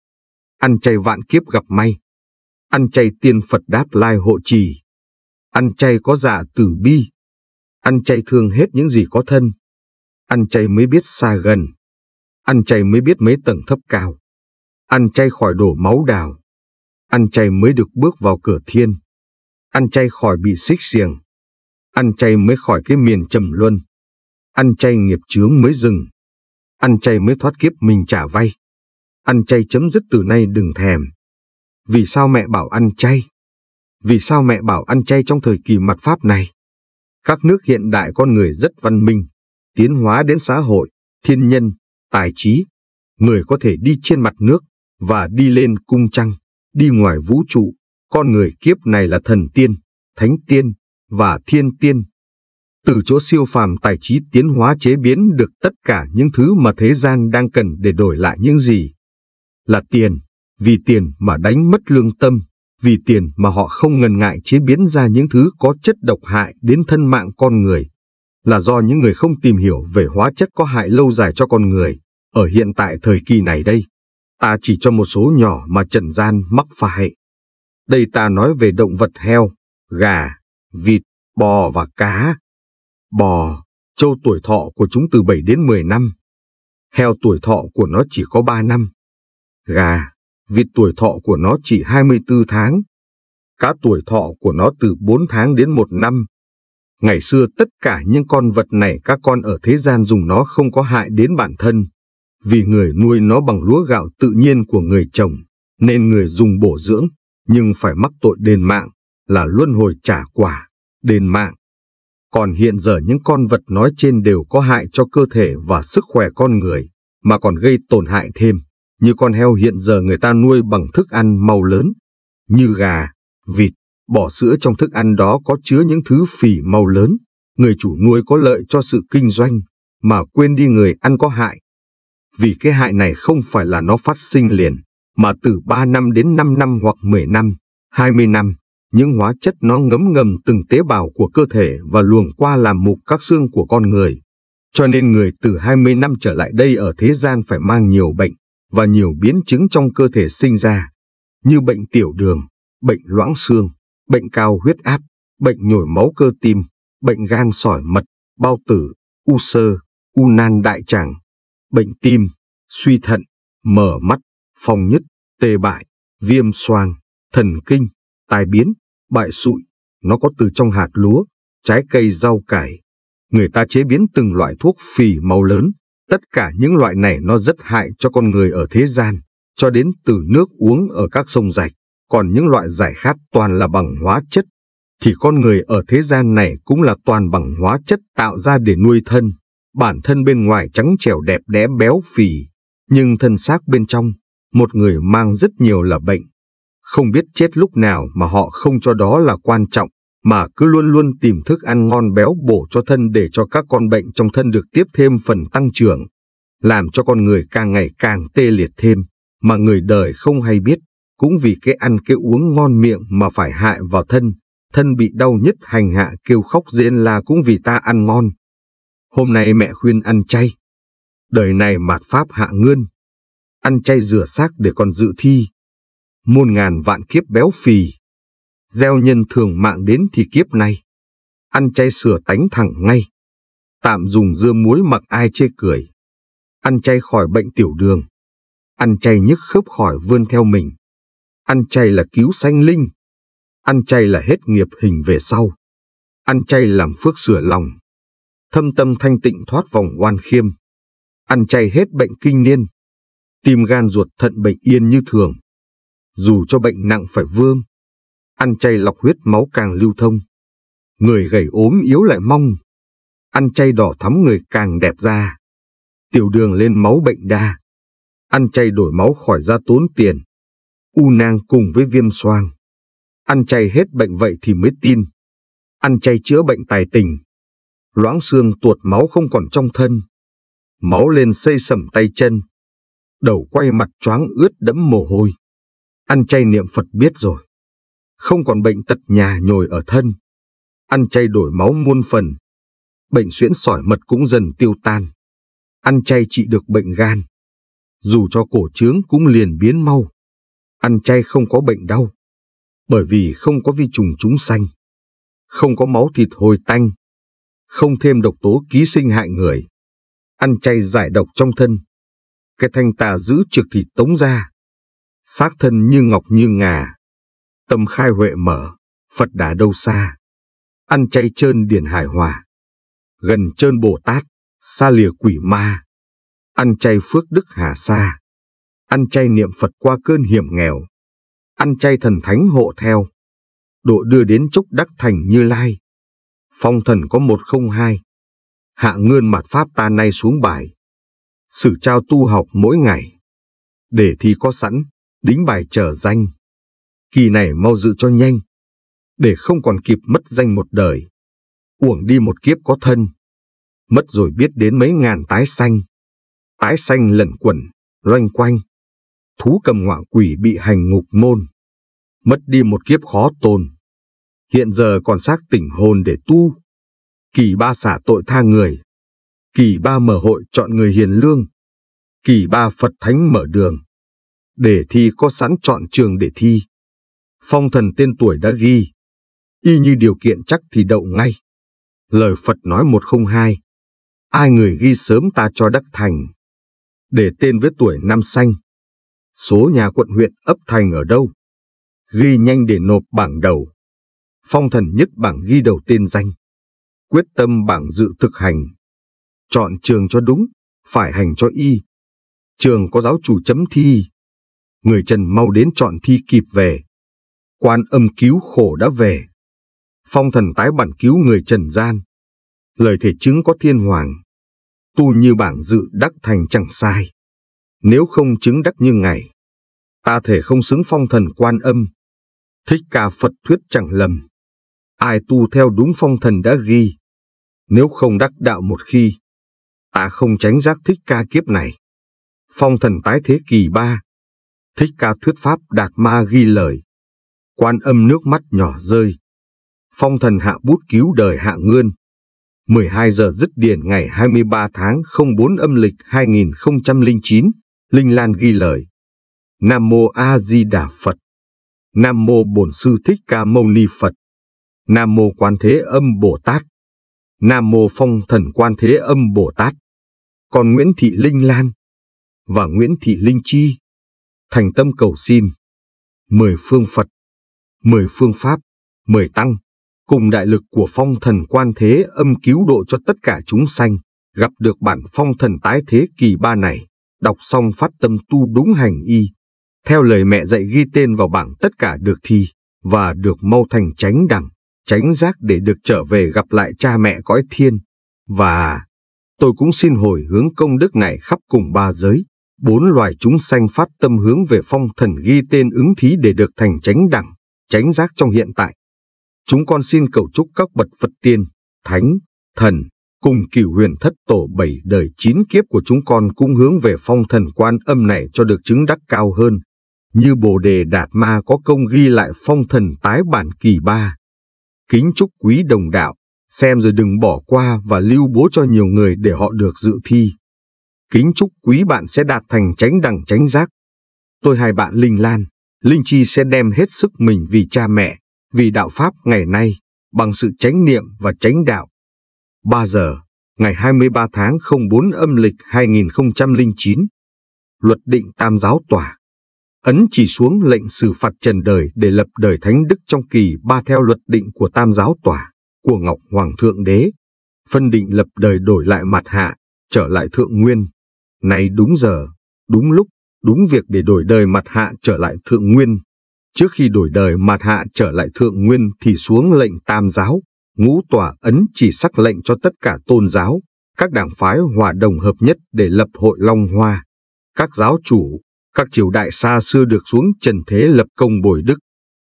Ăn chay vạn kiếp gặp may ăn chay tiên Phật đáp lai hộ trì, ăn chay có giả tử bi, ăn chay thương hết những gì có thân, ăn chay mới biết xa gần, ăn chay mới biết mấy tầng thấp cao, ăn chay khỏi đổ máu đào, ăn chay mới được bước vào cửa thiên, ăn chay khỏi bị xích xiềng, ăn chay mới khỏi cái miền trầm luân, ăn chay nghiệp chướng mới dừng, ăn chay mới thoát kiếp mình trả vay, ăn chay chấm dứt từ nay đừng thèm. Vì sao mẹ bảo ăn chay? Vì sao mẹ bảo ăn chay trong thời kỳ mặt Pháp này? Các nước hiện đại con người rất văn minh, tiến hóa đến xã hội, thiên nhân, tài trí. Người có thể đi trên mặt nước và đi lên cung trăng, đi ngoài vũ trụ. Con người kiếp này là thần tiên, thánh tiên và thiên tiên. Từ chỗ siêu phàm tài trí tiến hóa chế biến được tất cả những thứ mà thế gian đang cần để đổi lại những gì? Là tiền, vì tiền mà đánh mất lương tâm, vì tiền mà họ không ngần ngại chế biến ra những thứ có chất độc hại đến thân mạng con người, là do những người không tìm hiểu về hóa chất có hại lâu dài cho con người, ở hiện tại thời kỳ này đây. Ta chỉ cho một số nhỏ mà trần gian mắc phải. Đây ta nói về động vật heo, gà, vịt, bò và cá. Bò, châu tuổi thọ của chúng từ 7 đến 10 năm. Heo tuổi thọ của nó chỉ có 3 năm. Gà, vì tuổi thọ của nó chỉ 24 tháng. Cá tuổi thọ của nó từ 4 tháng đến 1 năm. Ngày xưa tất cả những con vật này các con ở thế gian dùng nó không có hại đến bản thân, vì người nuôi nó bằng lúa gạo tự nhiên của người trồng, nên người dùng bổ dưỡng, nhưng phải mắc tội đền mạng, là luân hồi trả quả, đền mạng. Còn hiện giờ những con vật nói trên đều có hại cho cơ thể và sức khỏe con người, mà còn gây tổn hại thêm như con heo hiện giờ người ta nuôi bằng thức ăn màu lớn, như gà, vịt, bỏ sữa trong thức ăn đó có chứa những thứ phỉ màu lớn, người chủ nuôi có lợi cho sự kinh doanh, mà quên đi người ăn có hại. Vì cái hại này không phải là nó phát sinh liền, mà từ 3 năm đến 5 năm hoặc 10 năm, 20 năm, những hóa chất nó ngấm ngầm từng tế bào của cơ thể và luồng qua làm mục các xương của con người. Cho nên người từ 20 năm trở lại đây ở thế gian phải mang nhiều bệnh, và nhiều biến chứng trong cơ thể sinh ra, như bệnh tiểu đường, bệnh loãng xương, bệnh cao huyết áp, bệnh nhồi máu cơ tim, bệnh gan sỏi mật, bao tử, u sơ, u nan đại tràng, bệnh tim, suy thận, mở mắt, phòng nhất, tê bại, viêm xoang, thần kinh, tai biến, bại sụi, nó có từ trong hạt lúa, trái cây rau cải. Người ta chế biến từng loại thuốc phì màu lớn, Tất cả những loại này nó rất hại cho con người ở thế gian, cho đến từ nước uống ở các sông rạch, còn những loại giải khát toàn là bằng hóa chất, thì con người ở thế gian này cũng là toàn bằng hóa chất tạo ra để nuôi thân. Bản thân bên ngoài trắng trẻo đẹp đẽ béo phì, nhưng thân xác bên trong, một người mang rất nhiều là bệnh. Không biết chết lúc nào mà họ không cho đó là quan trọng, mà cứ luôn luôn tìm thức ăn ngon béo bổ cho thân để cho các con bệnh trong thân được tiếp thêm phần tăng trưởng, làm cho con người càng ngày càng tê liệt thêm, mà người đời không hay biết, cũng vì cái ăn cái uống ngon miệng mà phải hại vào thân, thân bị đau nhất hành hạ kêu khóc rên là cũng vì ta ăn ngon. Hôm nay mẹ khuyên ăn chay. Đời này mạt pháp hạ ngươn. Ăn chay rửa xác để còn dự thi. Muôn ngàn vạn kiếp béo phì, gieo nhân thường mạng đến thì kiếp nay Ăn chay sửa tánh thẳng ngay. Tạm dùng dưa muối mặc ai chê cười. Ăn chay khỏi bệnh tiểu đường. Ăn chay nhức khớp khỏi vươn theo mình. Ăn chay là cứu sanh linh. Ăn chay là hết nghiệp hình về sau. Ăn chay làm phước sửa lòng. Thâm tâm thanh tịnh thoát vòng oan khiêm. Ăn chay hết bệnh kinh niên. Tim gan ruột thận bệnh yên như thường. Dù cho bệnh nặng phải vương, Ăn chay lọc huyết máu càng lưu thông. Người gầy ốm yếu lại mong. Ăn chay đỏ thắm người càng đẹp da. Tiểu đường lên máu bệnh đa. Ăn chay đổi máu khỏi da tốn tiền. U nang cùng với viêm xoang. Ăn chay hết bệnh vậy thì mới tin. Ăn chay chữa bệnh tài tình. Loãng xương tuột máu không còn trong thân. Máu lên xây sầm tay chân đầu quay mặt choáng ướt đẫm mồ hôi. Ăn chay niệm Phật biết rồi không còn bệnh tật nhà nhồi ở thân. Ăn chay đổi máu muôn phần, bệnh xuyễn sỏi mật cũng dần tiêu tan. Ăn chay trị được bệnh gan, dù cho cổ trướng cũng liền biến mau. Ăn chay không có bệnh đau, bởi vì không có vi trùng chúng sanh, không có máu thịt hồi tanh, không thêm độc tố ký sinh hại người. Ăn chay giải độc trong thân, cái thanh tà giữ trực thì tống ra, xác thân như ngọc như ngà, tâm khai huệ mở, Phật đã đâu xa. Ăn chay trơn điển hải hòa, gần trơn Bồ Tát, xa lìa quỷ ma. Ăn chay phước đức hà xa, ăn chay niệm Phật qua cơn hiểm nghèo. Ăn chay thần thánh hộ theo, độ đưa đến chúc đắc thành như lai. Phong thần có một không hai, hạ ngươn mặt pháp ta nay xuống bài. Sử trao tu học mỗi ngày, để thi có sẵn, đính bài trở danh kỳ này mau dự cho nhanh, để không còn kịp mất danh một đời, uổng đi một kiếp có thân, mất rồi biết đến mấy ngàn tái xanh, tái xanh lẩn quẩn, loanh quanh, thú cầm ngọa quỷ bị hành ngục môn, mất đi một kiếp khó tồn, hiện giờ còn xác tỉnh hồn để tu, kỳ ba xả tội tha người, kỳ ba mở hội chọn người hiền lương, kỳ ba Phật Thánh mở đường, để thi có sẵn chọn trường để thi phong thần tên tuổi đã ghi. Y như điều kiện chắc thì đậu ngay. Lời Phật nói một không hai. Ai người ghi sớm ta cho đắc thành. Để tên với tuổi năm xanh. Số nhà quận huyện ấp thành ở đâu? Ghi nhanh để nộp bảng đầu. Phong thần nhất bảng ghi đầu tên danh. Quyết tâm bảng dự thực hành. Chọn trường cho đúng, phải hành cho y. Trường có giáo chủ chấm thi. Người Trần mau đến chọn thi kịp về quan âm cứu khổ đã về. Phong thần tái bản cứu người trần gian. Lời thể chứng có thiên hoàng. Tu như bảng dự đắc thành chẳng sai. Nếu không chứng đắc như ngày, ta thể không xứng phong thần quan âm. Thích ca Phật thuyết chẳng lầm. Ai tu theo đúng phong thần đã ghi. Nếu không đắc đạo một khi, ta không tránh giác thích ca kiếp này. Phong thần tái thế kỳ ba. Thích ca thuyết pháp đạt ma ghi lời. Quan âm nước mắt nhỏ rơi. Phong thần hạ bút cứu đời hạ ngươn. 12 giờ dứt điển ngày 23 tháng 04 âm lịch 2009, Linh Lan ghi lời. Nam Mô A Di Đà Phật. Nam Mô Bổn Sư Thích Ca Mâu Ni Phật. Nam Mô Quan Thế Âm Bồ Tát. Nam Mô Phong Thần Quan Thế Âm Bồ Tát. Còn Nguyễn Thị Linh Lan và Nguyễn Thị Linh Chi. Thành tâm cầu xin. Mười phương Phật mười phương pháp, mười tăng, cùng đại lực của phong thần quan thế âm cứu độ cho tất cả chúng sanh, gặp được bản phong thần tái thế kỳ ba này, đọc xong phát tâm tu đúng hành y. Theo lời mẹ dạy ghi tên vào bảng tất cả được thi, và được mau thành tránh đẳng, tránh giác để được trở về gặp lại cha mẹ cõi thiên. Và tôi cũng xin hồi hướng công đức này khắp cùng ba giới, bốn loài chúng sanh phát tâm hướng về phong thần ghi tên ứng thí để được thành tránh đẳng, chánh giác trong hiện tại. Chúng con xin cầu chúc các bậc Phật tiên, Thánh, Thần, cùng cửu huyền thất tổ bảy đời chín kiếp của chúng con cũng hướng về phong thần quan âm này cho được chứng đắc cao hơn, như Bồ Đề Đạt Ma có công ghi lại phong thần tái bản kỳ ba. Kính chúc quý đồng đạo, xem rồi đừng bỏ qua và lưu bố cho nhiều người để họ được dự thi. Kính chúc quý bạn sẽ đạt thành tránh đẳng tránh giác. Tôi hai bạn Linh Lan. Linh Chi sẽ đem hết sức mình vì cha mẹ, vì đạo Pháp ngày nay, bằng sự chánh niệm và chánh đạo. 3 giờ, ngày 23 tháng 04 âm lịch 2009, luật định tam giáo tòa. Ấn chỉ xuống lệnh xử phạt trần đời để lập đời thánh đức trong kỳ ba theo luật định của tam giáo tòa, của Ngọc Hoàng Thượng Đế. Phân định lập đời đổi lại mặt hạ, trở lại thượng nguyên. Này đúng giờ, đúng lúc, đúng việc để đổi đời mặt hạ trở lại thượng nguyên. Trước khi đổi đời mặt hạ trở lại thượng nguyên thì xuống lệnh tam giáo, ngũ tòa ấn chỉ sắc lệnh cho tất cả tôn giáo, các đảng phái hòa đồng hợp nhất để lập hội Long Hoa. Các giáo chủ, các triều đại xa xưa được xuống trần thế lập công bồi đức.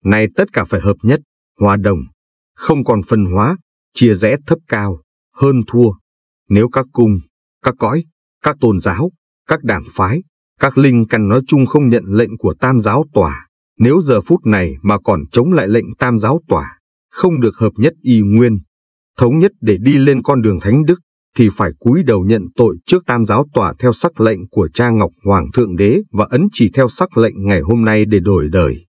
Nay tất cả phải hợp nhất, hòa đồng, không còn phân hóa, chia rẽ thấp cao, hơn thua. Nếu các cung, các cõi, các tôn giáo, các đảng phái, các linh căn nói chung không nhận lệnh của tam giáo tòa. Nếu giờ phút này mà còn chống lại lệnh tam giáo tòa, không được hợp nhất y nguyên, thống nhất để đi lên con đường thánh đức, thì phải cúi đầu nhận tội trước tam giáo tòa theo sắc lệnh của cha Ngọc Hoàng Thượng Đế và ấn chỉ theo sắc lệnh ngày hôm nay để đổi đời.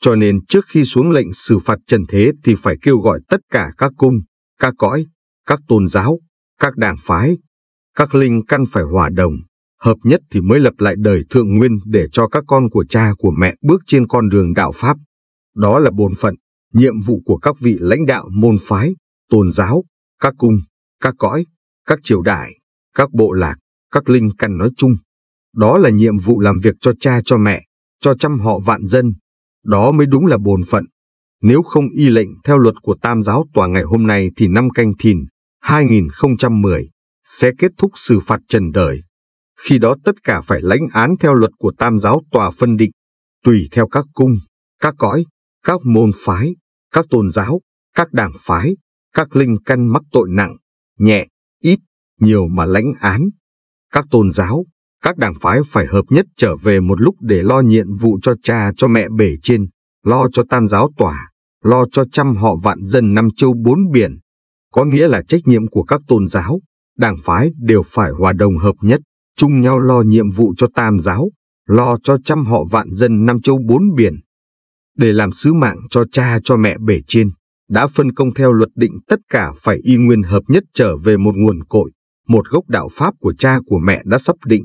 Cho nên trước khi xuống lệnh xử phạt trần thế thì phải kêu gọi tất cả các cung, các cõi, các tôn giáo, các đảng phái, các linh căn phải hòa đồng, hợp nhất thì mới lập lại đời thượng nguyên để cho các con của cha của mẹ bước trên con đường đạo Pháp. Đó là bổn phận, nhiệm vụ của các vị lãnh đạo môn phái, tôn giáo, các cung, các cõi, các triều đại, các bộ lạc, các linh căn nói chung. Đó là nhiệm vụ làm việc cho cha cho mẹ, cho trăm họ vạn dân. Đó mới đúng là bổn phận. Nếu không y lệnh theo luật của Tam giáo tòa ngày hôm nay thì năm canh thìn 2010 sẽ kết thúc xử phạt trần đời khi đó tất cả phải lãnh án theo luật của tam giáo tòa phân định, tùy theo các cung, các cõi, các môn phái, các tôn giáo, các đảng phái, các linh căn mắc tội nặng, nhẹ, ít, nhiều mà lãnh án. Các tôn giáo, các đảng phái phải hợp nhất trở về một lúc để lo nhiệm vụ cho cha cho mẹ bể trên, lo cho tam giáo tòa, lo cho trăm họ vạn dân năm châu bốn biển. Có nghĩa là trách nhiệm của các tôn giáo, đảng phái đều phải hòa đồng hợp nhất chung nhau lo nhiệm vụ cho tam giáo, lo cho trăm họ vạn dân năm châu bốn biển. Để làm sứ mạng cho cha cho mẹ bể trên, đã phân công theo luật định tất cả phải y nguyên hợp nhất trở về một nguồn cội, một gốc đạo pháp của cha của mẹ đã sắp định.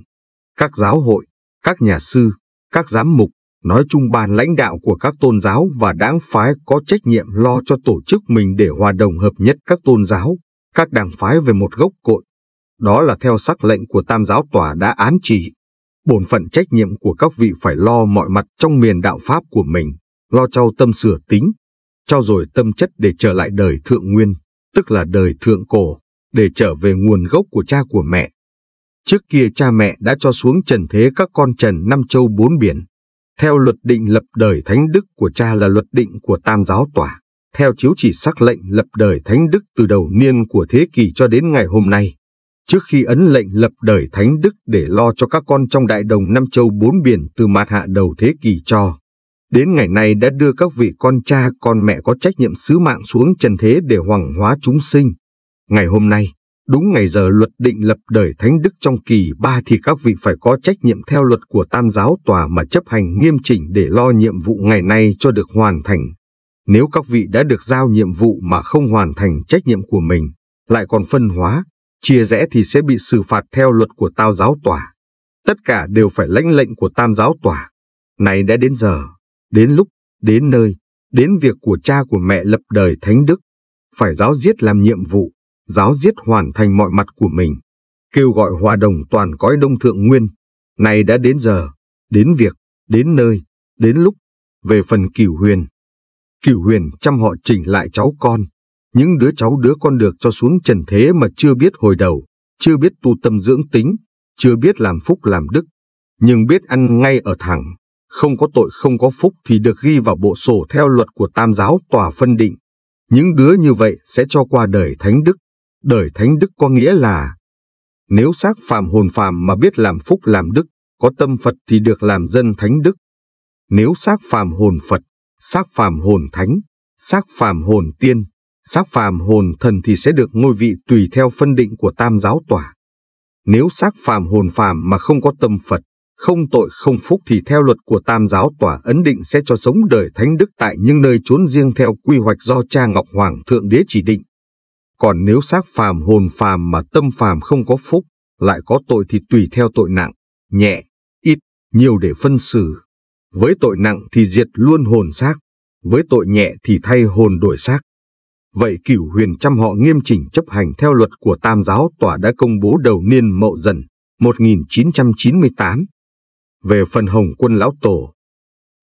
Các giáo hội, các nhà sư, các giám mục, nói chung ban lãnh đạo của các tôn giáo và đảng phái có trách nhiệm lo cho tổ chức mình để hòa đồng hợp nhất các tôn giáo, các đảng phái về một gốc cội, đó là theo sắc lệnh của tam giáo tòa đã án chỉ. Bổn phận trách nhiệm của các vị phải lo mọi mặt trong miền đạo pháp của mình, lo trao tâm sửa tính, trao dồi tâm chất để trở lại đời thượng nguyên, tức là đời thượng cổ, để trở về nguồn gốc của cha của mẹ. Trước kia cha mẹ đã cho xuống trần thế các con trần năm châu bốn biển. Theo luật định lập đời thánh đức của cha là luật định của tam giáo tòa. Theo chiếu chỉ sắc lệnh lập đời thánh đức từ đầu niên của thế kỷ cho đến ngày hôm nay, trước khi ấn lệnh lập đời Thánh Đức để lo cho các con trong đại đồng năm Châu bốn biển từ mạt hạ đầu thế kỷ cho. Đến ngày nay đã đưa các vị con cha con mẹ có trách nhiệm sứ mạng xuống trần thế để hoàng hóa chúng sinh. Ngày hôm nay, đúng ngày giờ luật định lập đời Thánh Đức trong kỳ ba thì các vị phải có trách nhiệm theo luật của tam giáo tòa mà chấp hành nghiêm chỉnh để lo nhiệm vụ ngày nay cho được hoàn thành. Nếu các vị đã được giao nhiệm vụ mà không hoàn thành trách nhiệm của mình, lại còn phân hóa, chia rẽ thì sẽ bị xử phạt theo luật của tao giáo tòa. Tất cả đều phải lãnh lệnh của tam giáo tòa. Này đã đến giờ, đến lúc, đến nơi, đến việc của cha của mẹ lập đời thánh đức. Phải giáo diết làm nhiệm vụ, giáo diết hoàn thành mọi mặt của mình. Kêu gọi hòa đồng toàn cõi đông thượng nguyên. Này đã đến giờ, đến việc, đến nơi, đến lúc. Về phần cửu huyền. Cửu huyền chăm họ chỉnh lại cháu con những đứa cháu đứa con được cho xuống trần thế mà chưa biết hồi đầu, chưa biết tu tâm dưỡng tính, chưa biết làm phúc làm đức, nhưng biết ăn ngay ở thẳng, không có tội không có phúc thì được ghi vào bộ sổ theo luật của tam giáo tòa phân định. Những đứa như vậy sẽ cho qua đời thánh đức. Đời thánh đức có nghĩa là nếu xác phàm hồn phàm mà biết làm phúc làm đức, có tâm Phật thì được làm dân thánh đức. Nếu xác phàm hồn Phật, xác phàm hồn thánh, xác phàm hồn tiên xác phàm hồn thần thì sẽ được ngôi vị tùy theo phân định của tam giáo tòa. Nếu xác phàm hồn phàm mà không có tâm Phật, không tội không phúc thì theo luật của tam giáo tòa ấn định sẽ cho sống đời thánh đức tại những nơi trốn riêng theo quy hoạch do cha Ngọc Hoàng Thượng Đế chỉ định. Còn nếu xác phàm hồn phàm mà tâm phàm không có phúc, lại có tội thì tùy theo tội nặng, nhẹ, ít, nhiều để phân xử. Với tội nặng thì diệt luôn hồn xác, với tội nhẹ thì thay hồn đổi xác. Vậy cửu huyền trăm họ nghiêm chỉnh chấp hành theo luật của Tam giáo tòa đã công bố đầu niên mậu dần 1998. Về phần Hồng quân lão tổ,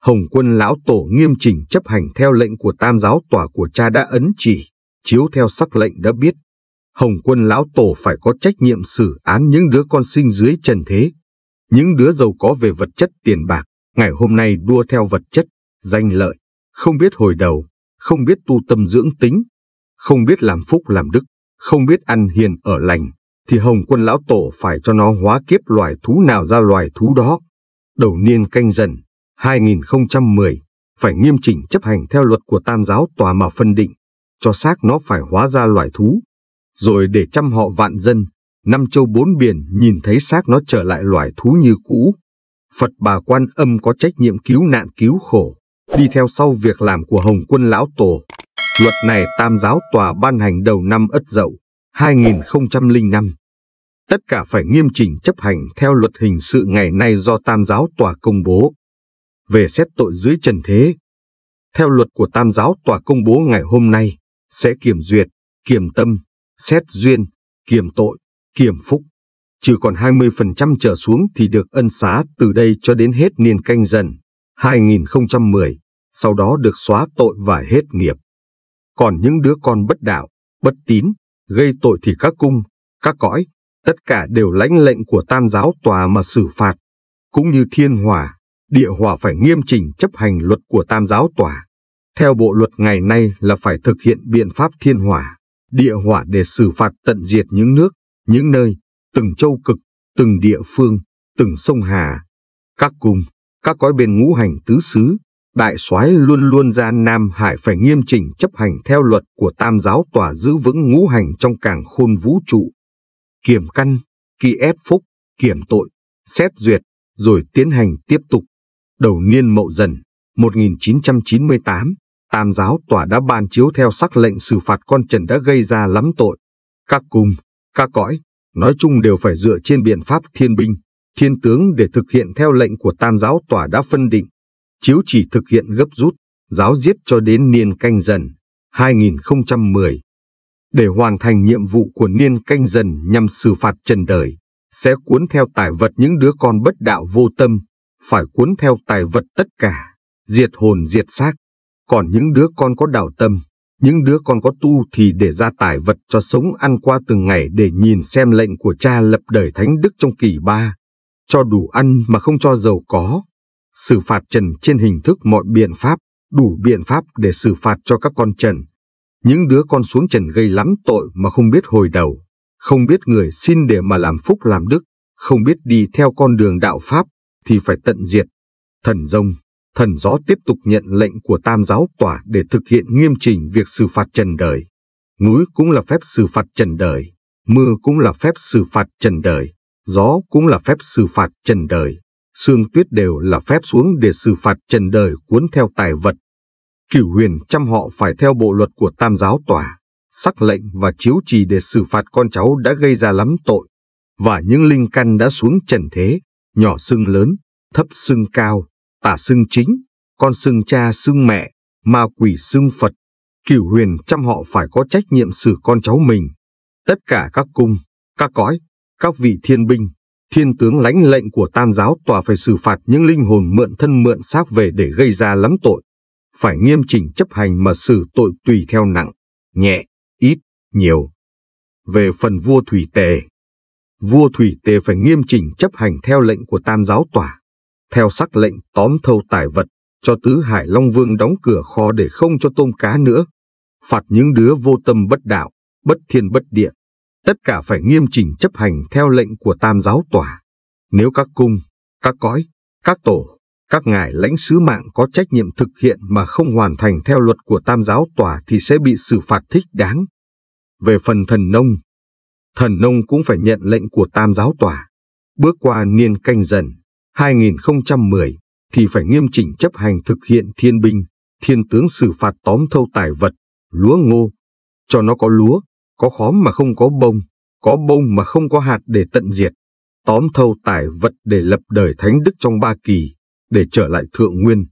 Hồng quân lão tổ nghiêm chỉnh chấp hành theo lệnh của Tam giáo tòa của cha đã ấn chỉ, chiếu theo sắc lệnh đã biết. Hồng quân lão tổ phải có trách nhiệm xử án những đứa con sinh dưới trần thế, những đứa giàu có về vật chất tiền bạc, ngày hôm nay đua theo vật chất, danh lợi, không biết hồi đầu, không biết tu tâm dưỡng tính, không biết làm phúc làm đức, không biết ăn hiền ở lành, thì Hồng Quân Lão Tổ phải cho nó hóa kiếp loài thú nào ra loài thú đó. Đầu niên canh dần, 2010, phải nghiêm chỉnh chấp hành theo luật của tam giáo tòa mà phân định, cho xác nó phải hóa ra loài thú, rồi để trăm họ vạn dân, năm châu bốn biển nhìn thấy xác nó trở lại loài thú như cũ. Phật bà quan âm có trách nhiệm cứu nạn cứu khổ, đi theo sau việc làm của Hồng Quân Lão Tổ. Luật này Tam giáo tòa ban hành đầu năm Ất Dậu 2005. Tất cả phải nghiêm chỉnh chấp hành theo luật hình sự ngày nay do Tam giáo tòa công bố. Về xét tội dưới trần thế, theo luật của Tam giáo tòa công bố ngày hôm nay, sẽ kiểm duyệt, kiểm tâm, xét duyên, kiểm tội, kiểm phúc. Trừ còn 20% trở xuống thì được ân xá từ đây cho đến hết niên canh dần 2010, sau đó được xóa tội và hết nghiệp còn những đứa con bất đạo, bất tín, gây tội thì các cung, các cõi, tất cả đều lãnh lệnh của tam giáo tòa mà xử phạt, cũng như thiên hòa, địa hòa phải nghiêm trình chấp hành luật của tam giáo tòa. Theo bộ luật ngày nay là phải thực hiện biện pháp thiên hỏa, địa hỏa để xử phạt tận diệt những nước, những nơi, từng châu cực, từng địa phương, từng sông hà, các cung, các cõi bên ngũ hành tứ xứ, đại soái luôn luôn ra Nam Hải phải nghiêm chỉnh chấp hành theo luật của tam giáo tòa giữ vững ngũ hành trong cảng khôn vũ trụ. Kiểm căn, kỳ ép phúc, kiểm tội, xét duyệt, rồi tiến hành tiếp tục. Đầu niên mậu dần, 1998, tam giáo tòa đã ban chiếu theo sắc lệnh xử phạt con Trần đã gây ra lắm tội. Các cung, các cõi, nói chung đều phải dựa trên biện pháp thiên binh, thiên tướng để thực hiện theo lệnh của tam giáo tòa đã phân định chiếu chỉ thực hiện gấp rút, giáo diết cho đến niên canh dần 2010. Để hoàn thành nhiệm vụ của niên canh dần nhằm xử phạt trần đời, sẽ cuốn theo tài vật những đứa con bất đạo vô tâm, phải cuốn theo tài vật tất cả, diệt hồn diệt xác. Còn những đứa con có đạo tâm, những đứa con có tu thì để ra tài vật cho sống ăn qua từng ngày để nhìn xem lệnh của cha lập đời thánh đức trong kỳ ba. Cho đủ ăn mà không cho giàu có, xử phạt Trần trên hình thức mọi biện pháp, đủ biện pháp để xử phạt cho các con Trần. Những đứa con xuống Trần gây lắm tội mà không biết hồi đầu, không biết người xin để mà làm phúc làm đức, không biết đi theo con đường đạo Pháp thì phải tận diệt. Thần rông, thần gió tiếp tục nhận lệnh của tam giáo tòa để thực hiện nghiêm trình việc xử phạt trần đời. Núi cũng là phép xử phạt trần đời, mưa cũng là phép xử phạt trần đời, gió cũng là phép xử phạt trần đời xương tuyết đều là phép xuống để xử phạt trần đời cuốn theo tài vật. Cửu huyền trăm họ phải theo bộ luật của tam giáo tòa, sắc lệnh và chiếu trì để xử phạt con cháu đã gây ra lắm tội, và những linh căn đã xuống trần thế, nhỏ xương lớn, thấp xương cao, tả xương chính, con xương cha xương mẹ, ma quỷ xương Phật, cửu huyền trăm họ phải có trách nhiệm xử con cháu mình. Tất cả các cung, các cõi, các vị thiên binh, thiên tướng lãnh lệnh của tam giáo tòa phải xử phạt những linh hồn mượn thân mượn xác về để gây ra lắm tội. Phải nghiêm chỉnh chấp hành mà xử tội tùy theo nặng, nhẹ, ít, nhiều. Về phần vua Thủy Tề, vua Thủy Tề phải nghiêm chỉnh chấp hành theo lệnh của tam giáo tòa, theo sắc lệnh tóm thâu tài vật, cho tứ Hải Long Vương đóng cửa kho để không cho tôm cá nữa, phạt những đứa vô tâm bất đạo, bất thiên bất địa, tất cả phải nghiêm chỉnh chấp hành theo lệnh của tam giáo tòa. Nếu các cung, các cõi, các tổ, các ngài lãnh sứ mạng có trách nhiệm thực hiện mà không hoàn thành theo luật của tam giáo tòa thì sẽ bị xử phạt thích đáng. Về phần thần nông, thần nông cũng phải nhận lệnh của tam giáo tòa. Bước qua niên canh dần, 2010, thì phải nghiêm chỉnh chấp hành thực hiện thiên binh, thiên tướng xử phạt tóm thâu tài vật, lúa ngô, cho nó có lúa, có khóm mà không có bông, có bông mà không có hạt để tận diệt, tóm thâu tải vật để lập đời thánh đức trong ba kỳ, để trở lại thượng nguyên.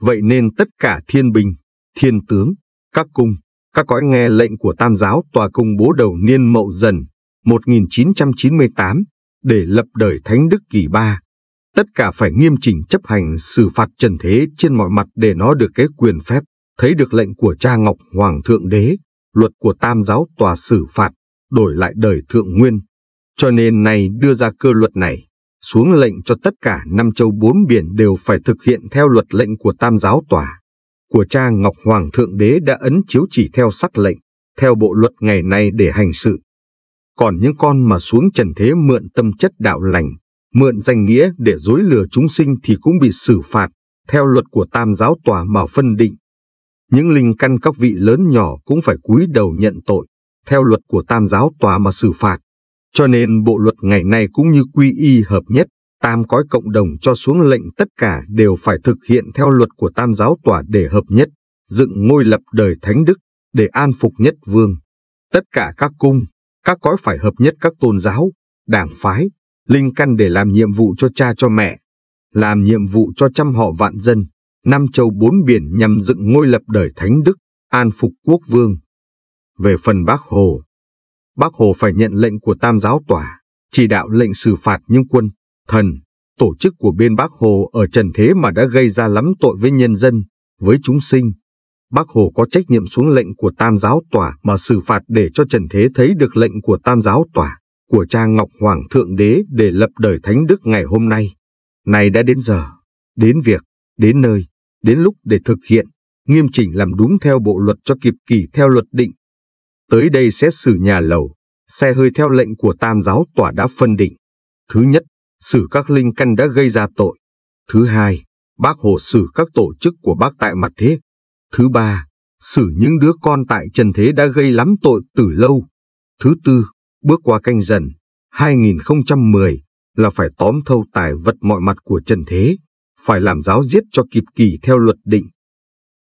Vậy nên tất cả thiên binh, thiên tướng, các cung, các cõi nghe lệnh của Tam giáo tòa công bố đầu niên Mậu Dần 1998 để lập đời Thánh Đức kỳ ba. Tất cả phải nghiêm chỉnh chấp hành xử phạt trần thế trên mọi mặt để nó được cái quyền phép, thấy được lệnh của cha Ngọc Hoàng Thượng Đế luật của tam giáo tòa xử phạt, đổi lại đời thượng nguyên. Cho nên nay đưa ra cơ luật này, xuống lệnh cho tất cả năm châu bốn biển đều phải thực hiện theo luật lệnh của tam giáo tòa. Của cha Ngọc Hoàng Thượng Đế đã ấn chiếu chỉ theo sắc lệnh, theo bộ luật ngày nay để hành sự. Còn những con mà xuống trần thế mượn tâm chất đạo lành, mượn danh nghĩa để dối lừa chúng sinh thì cũng bị xử phạt, theo luật của tam giáo tòa mà phân định những linh căn các vị lớn nhỏ cũng phải cúi đầu nhận tội, theo luật của tam giáo tòa mà xử phạt. Cho nên bộ luật ngày nay cũng như quy y hợp nhất, tam cõi cộng đồng cho xuống lệnh tất cả đều phải thực hiện theo luật của tam giáo tòa để hợp nhất, dựng ngôi lập đời thánh đức, để an phục nhất vương. Tất cả các cung, các cõi phải hợp nhất các tôn giáo, đảng phái, linh căn để làm nhiệm vụ cho cha cho mẹ, làm nhiệm vụ cho trăm họ vạn dân, Nam Châu bốn biển nhằm dựng ngôi lập đời Thánh Đức, an phục quốc vương. Về phần Bác Hồ, Bác Hồ phải nhận lệnh của Tam Giáo Tòa, chỉ đạo lệnh xử phạt những quân, thần, tổ chức của bên Bác Hồ ở trần thế mà đã gây ra lắm tội với nhân dân, với chúng sinh. Bác Hồ có trách nhiệm xuống lệnh của Tam Giáo Tòa mà xử phạt để cho Trần Thế thấy được lệnh của Tam Giáo Tòa, của cha Ngọc Hoàng Thượng Đế để lập đời Thánh Đức ngày hôm nay. Này đã đến giờ, đến việc, đến nơi. Đến lúc để thực hiện, nghiêm chỉnh làm đúng theo bộ luật cho kịp kỳ theo luật định. Tới đây xét xử nhà lầu, xe hơi theo lệnh của tam giáo tòa đã phân định. Thứ nhất, xử các linh căn đã gây ra tội. Thứ hai, bác hồ xử các tổ chức của bác tại mặt thế. Thứ ba, xử những đứa con tại trần thế đã gây lắm tội từ lâu. Thứ tư, bước qua canh dần, 2010 là phải tóm thâu tài vật mọi mặt của trần thế phải làm giáo giết cho kịp kỳ theo luật định.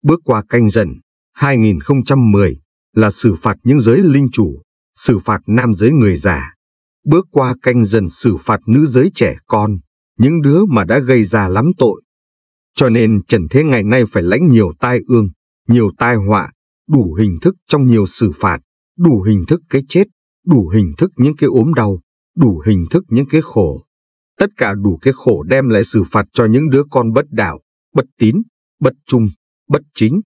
Bước qua canh dần, 2010 là xử phạt những giới linh chủ, xử phạt nam giới người già. Bước qua canh dần xử phạt nữ giới trẻ con, những đứa mà đã gây ra lắm tội. Cho nên Trần Thế ngày nay phải lãnh nhiều tai ương, nhiều tai họa, đủ hình thức trong nhiều xử phạt, đủ hình thức cái chết, đủ hình thức những cái ốm đau, đủ hình thức những cái khổ. Tất cả đủ cái khổ đem lại sự phạt cho những đứa con bất đạo, bất tín, bất trung, bất chính.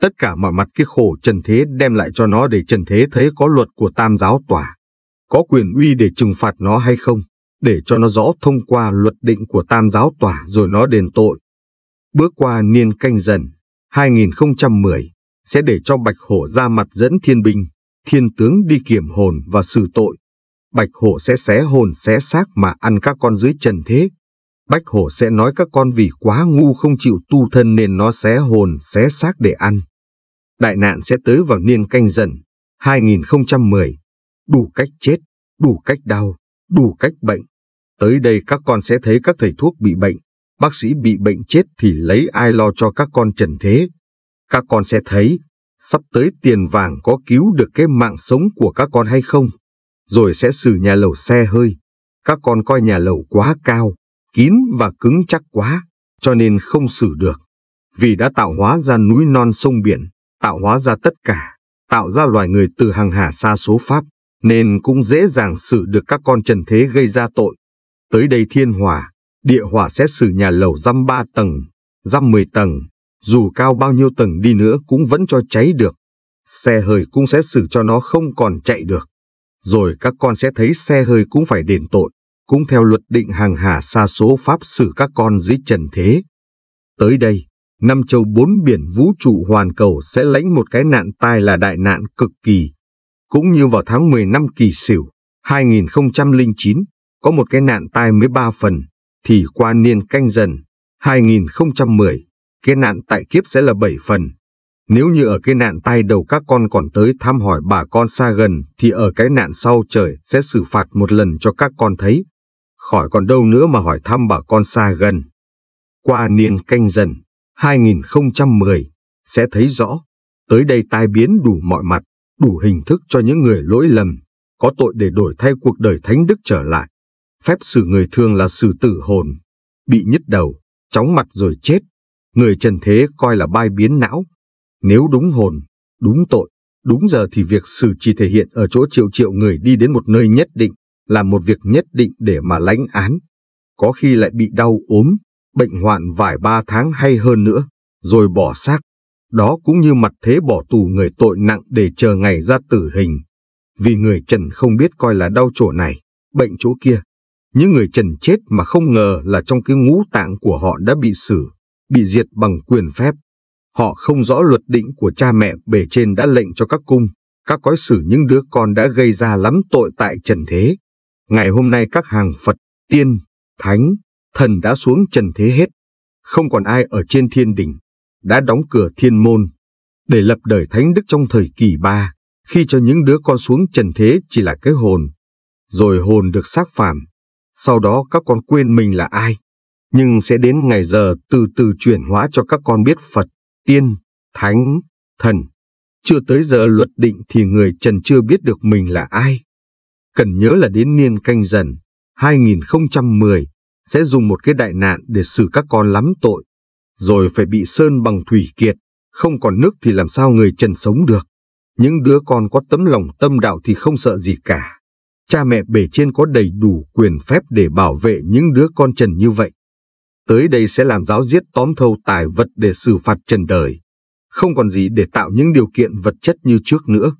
Tất cả mọi mặt cái khổ trần thế đem lại cho nó để trần thế thấy có luật của tam giáo tòa. Có quyền uy để trừng phạt nó hay không, để cho nó rõ thông qua luật định của tam giáo tòa rồi nó đền tội. Bước qua niên canh dần, 2010, sẽ để cho Bạch Hổ ra mặt dẫn thiên binh, thiên tướng đi kiểm hồn và xử tội. Bạch hổ sẽ xé hồn xé xác mà ăn các con dưới trần thế. Bạch hổ sẽ nói các con vì quá ngu không chịu tu thân nên nó xé hồn xé xác để ăn. Đại nạn sẽ tới vào niên canh dần, 2010. Đủ cách chết, đủ cách đau, đủ cách bệnh. Tới đây các con sẽ thấy các thầy thuốc bị bệnh, bác sĩ bị bệnh chết thì lấy ai lo cho các con trần thế. Các con sẽ thấy, sắp tới tiền vàng có cứu được cái mạng sống của các con hay không? rồi sẽ xử nhà lầu xe hơi. Các con coi nhà lầu quá cao, kín và cứng chắc quá, cho nên không xử được. Vì đã tạo hóa ra núi non sông biển, tạo hóa ra tất cả, tạo ra loài người từ hàng hà xa số Pháp, nên cũng dễ dàng xử được các con trần thế gây ra tội. Tới đây thiên hòa, địa hỏa sẽ xử nhà lầu răm ba tầng, răm mười tầng, dù cao bao nhiêu tầng đi nữa cũng vẫn cho cháy được. Xe hơi cũng sẽ xử cho nó không còn chạy được. Rồi các con sẽ thấy xe hơi cũng phải đền tội, cũng theo luật định hàng hà xa số pháp xử các con dưới trần thế. Tới đây, năm châu bốn biển vũ trụ hoàn cầu sẽ lãnh một cái nạn tai là đại nạn cực kỳ. Cũng như vào tháng 10 năm kỳ sửu, 2009, có một cái nạn tai mới ba phần, thì qua niên canh dần, 2010, cái nạn tại kiếp sẽ là bảy phần, nếu như ở cái nạn tai đầu các con còn tới thăm hỏi bà con xa gần, thì ở cái nạn sau trời sẽ xử phạt một lần cho các con thấy. Khỏi còn đâu nữa mà hỏi thăm bà con xa gần. Qua niên canh dần, 2010, sẽ thấy rõ, tới đây tai biến đủ mọi mặt, đủ hình thức cho những người lỗi lầm, có tội để đổi thay cuộc đời thánh đức trở lại. Phép xử người thường là xử tử hồn, bị nhứt đầu, chóng mặt rồi chết. Người trần thế coi là bai biến não, nếu đúng hồn, đúng tội, đúng giờ thì việc xử chỉ thể hiện ở chỗ triệu triệu người đi đến một nơi nhất định, làm một việc nhất định để mà lãnh án. Có khi lại bị đau ốm, bệnh hoạn vài ba tháng hay hơn nữa, rồi bỏ xác. Đó cũng như mặt thế bỏ tù người tội nặng để chờ ngày ra tử hình. Vì người Trần không biết coi là đau chỗ này, bệnh chỗ kia. Những người Trần chết mà không ngờ là trong cái ngũ tạng của họ đã bị xử, bị diệt bằng quyền phép. Họ không rõ luật định của cha mẹ bề trên đã lệnh cho các cung, các cõi xử những đứa con đã gây ra lắm tội tại trần thế. Ngày hôm nay các hàng Phật, tiên, thánh, thần đã xuống trần thế hết. Không còn ai ở trên thiên đỉnh, đã đóng cửa thiên môn, để lập đời thánh đức trong thời kỳ ba, khi cho những đứa con xuống trần thế chỉ là cái hồn, rồi hồn được xác phàm. Sau đó các con quên mình là ai, nhưng sẽ đến ngày giờ từ từ chuyển hóa cho các con biết Phật tiên, thánh, thần. Chưa tới giờ luật định thì người trần chưa biết được mình là ai. Cần nhớ là đến niên canh dần, 2010, sẽ dùng một cái đại nạn để xử các con lắm tội, rồi phải bị sơn bằng thủy kiệt, không còn nước thì làm sao người trần sống được. Những đứa con có tấm lòng tâm đạo thì không sợ gì cả. Cha mẹ bể trên có đầy đủ quyền phép để bảo vệ những đứa con trần như vậy. Tới đây sẽ làm giáo giết tóm thâu tài vật để xử phạt trần đời. Không còn gì để tạo những điều kiện vật chất như trước nữa.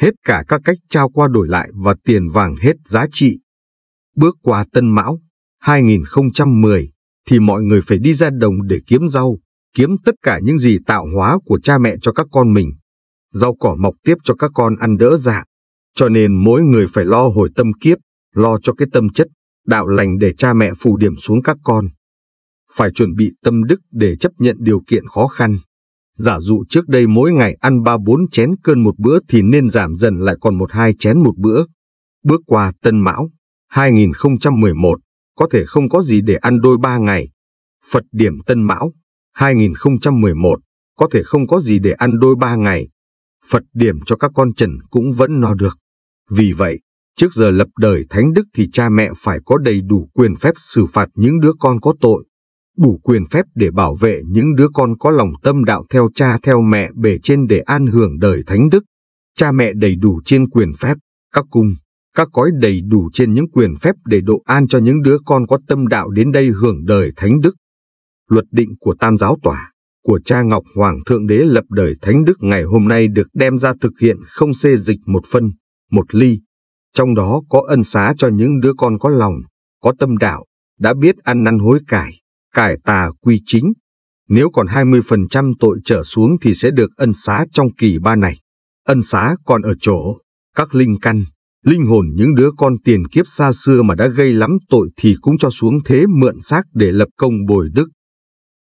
Hết cả các cách trao qua đổi lại và tiền vàng hết giá trị. Bước qua Tân Mão 2010 thì mọi người phải đi ra đồng để kiếm rau, kiếm tất cả những gì tạo hóa của cha mẹ cho các con mình. Rau cỏ mọc tiếp cho các con ăn đỡ dạ. Cho nên mỗi người phải lo hồi tâm kiếp, lo cho cái tâm chất, đạo lành để cha mẹ phù điểm xuống các con phải chuẩn bị tâm đức để chấp nhận điều kiện khó khăn. Giả dụ trước đây mỗi ngày ăn 3-4 chén cơm một bữa thì nên giảm dần lại còn 1-2 chén một bữa. Bước qua Tân Mão, 2011, có thể không có gì để ăn đôi 3 ngày. Phật điểm Tân Mão, 2011, có thể không có gì để ăn đôi 3 ngày. Phật điểm cho các con trần cũng vẫn no được. Vì vậy, trước giờ lập đời thánh đức thì cha mẹ phải có đầy đủ quyền phép xử phạt những đứa con có tội đủ quyền phép để bảo vệ những đứa con có lòng tâm đạo theo cha theo mẹ bề trên để an hưởng đời thánh đức. Cha mẹ đầy đủ trên quyền phép, các cung, các cõi đầy đủ trên những quyền phép để độ an cho những đứa con có tâm đạo đến đây hưởng đời thánh đức. Luật định của Tam giáo tòa, của cha Ngọc Hoàng Thượng Đế lập đời thánh đức ngày hôm nay được đem ra thực hiện không xê dịch một phân, một ly. Trong đó có ân xá cho những đứa con có lòng, có tâm đạo, đã biết ăn năn hối cải cải tà quy chính. Nếu còn 20% tội trở xuống thì sẽ được ân xá trong kỳ ba này. Ân xá còn ở chỗ, các linh căn, linh hồn những đứa con tiền kiếp xa xưa mà đã gây lắm tội thì cũng cho xuống thế mượn xác để lập công bồi đức.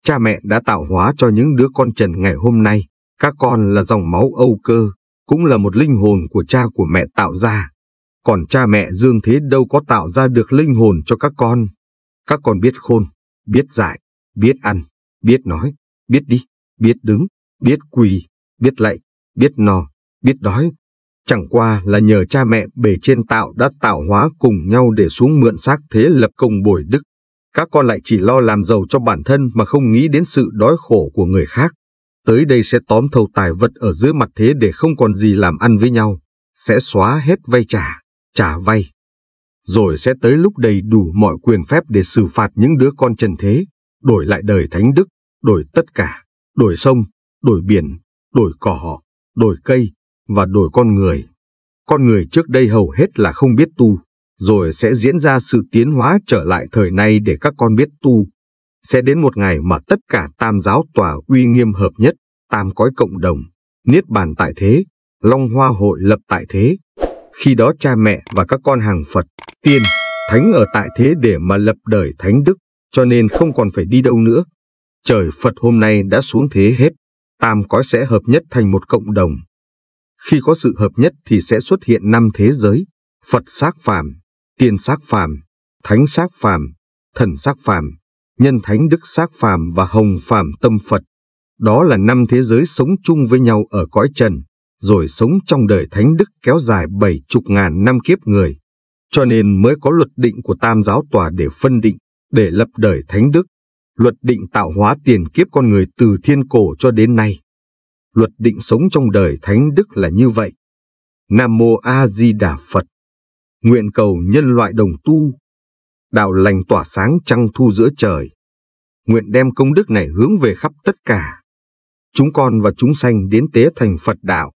Cha mẹ đã tạo hóa cho những đứa con trần ngày hôm nay, các con là dòng máu Âu cơ, cũng là một linh hồn của cha của mẹ tạo ra. Còn cha mẹ dương thế đâu có tạo ra được linh hồn cho các con. Các con biết khôn, biết giải, biết ăn, biết nói, biết đi, biết đứng, biết quỳ, biết lạy, biết no, biết đói. Chẳng qua là nhờ cha mẹ bề trên tạo đã tạo hóa cùng nhau để xuống mượn xác thế lập công bồi đức. Các con lại chỉ lo làm giàu cho bản thân mà không nghĩ đến sự đói khổ của người khác. Tới đây sẽ tóm thầu tài vật ở dưới mặt thế để không còn gì làm ăn với nhau. Sẽ xóa hết vay trả, trả vay, rồi sẽ tới lúc đầy đủ mọi quyền phép để xử phạt những đứa con trần thế, đổi lại đời thánh đức, đổi tất cả, đổi sông, đổi biển, đổi cỏ, đổi cây và đổi con người. Con người trước đây hầu hết là không biết tu, rồi sẽ diễn ra sự tiến hóa trở lại thời nay để các con biết tu. Sẽ đến một ngày mà tất cả tam giáo tòa uy nghiêm hợp nhất, tam cõi cộng đồng, niết bàn tại thế, long hoa hội lập tại thế, khi đó cha mẹ và các con hàng Phật, tiên, thánh ở tại thế để mà lập đời thánh đức, cho nên không còn phải đi đâu nữa. Trời Phật hôm nay đã xuống thế hết, tam cõi sẽ hợp nhất thành một cộng đồng. Khi có sự hợp nhất thì sẽ xuất hiện năm thế giới, Phật xác phàm, tiên xác phàm, thánh xác phàm, thần xác phàm, nhân thánh đức xác phàm và hồng phàm tâm Phật. Đó là năm thế giới sống chung với nhau ở cõi trần rồi sống trong đời thánh đức kéo dài bảy chục ngàn năm kiếp người, cho nên mới có luật định của tam giáo tòa để phân định, để lập đời thánh đức. Luật định tạo hóa tiền kiếp con người từ thiên cổ cho đến nay. Luật định sống trong đời thánh đức là như vậy. Nam Mô A Di Đà Phật Nguyện cầu nhân loại đồng tu Đạo lành tỏa sáng trăng thu giữa trời Nguyện đem công đức này hướng về khắp tất cả Chúng con và chúng sanh đến tế thành Phật đạo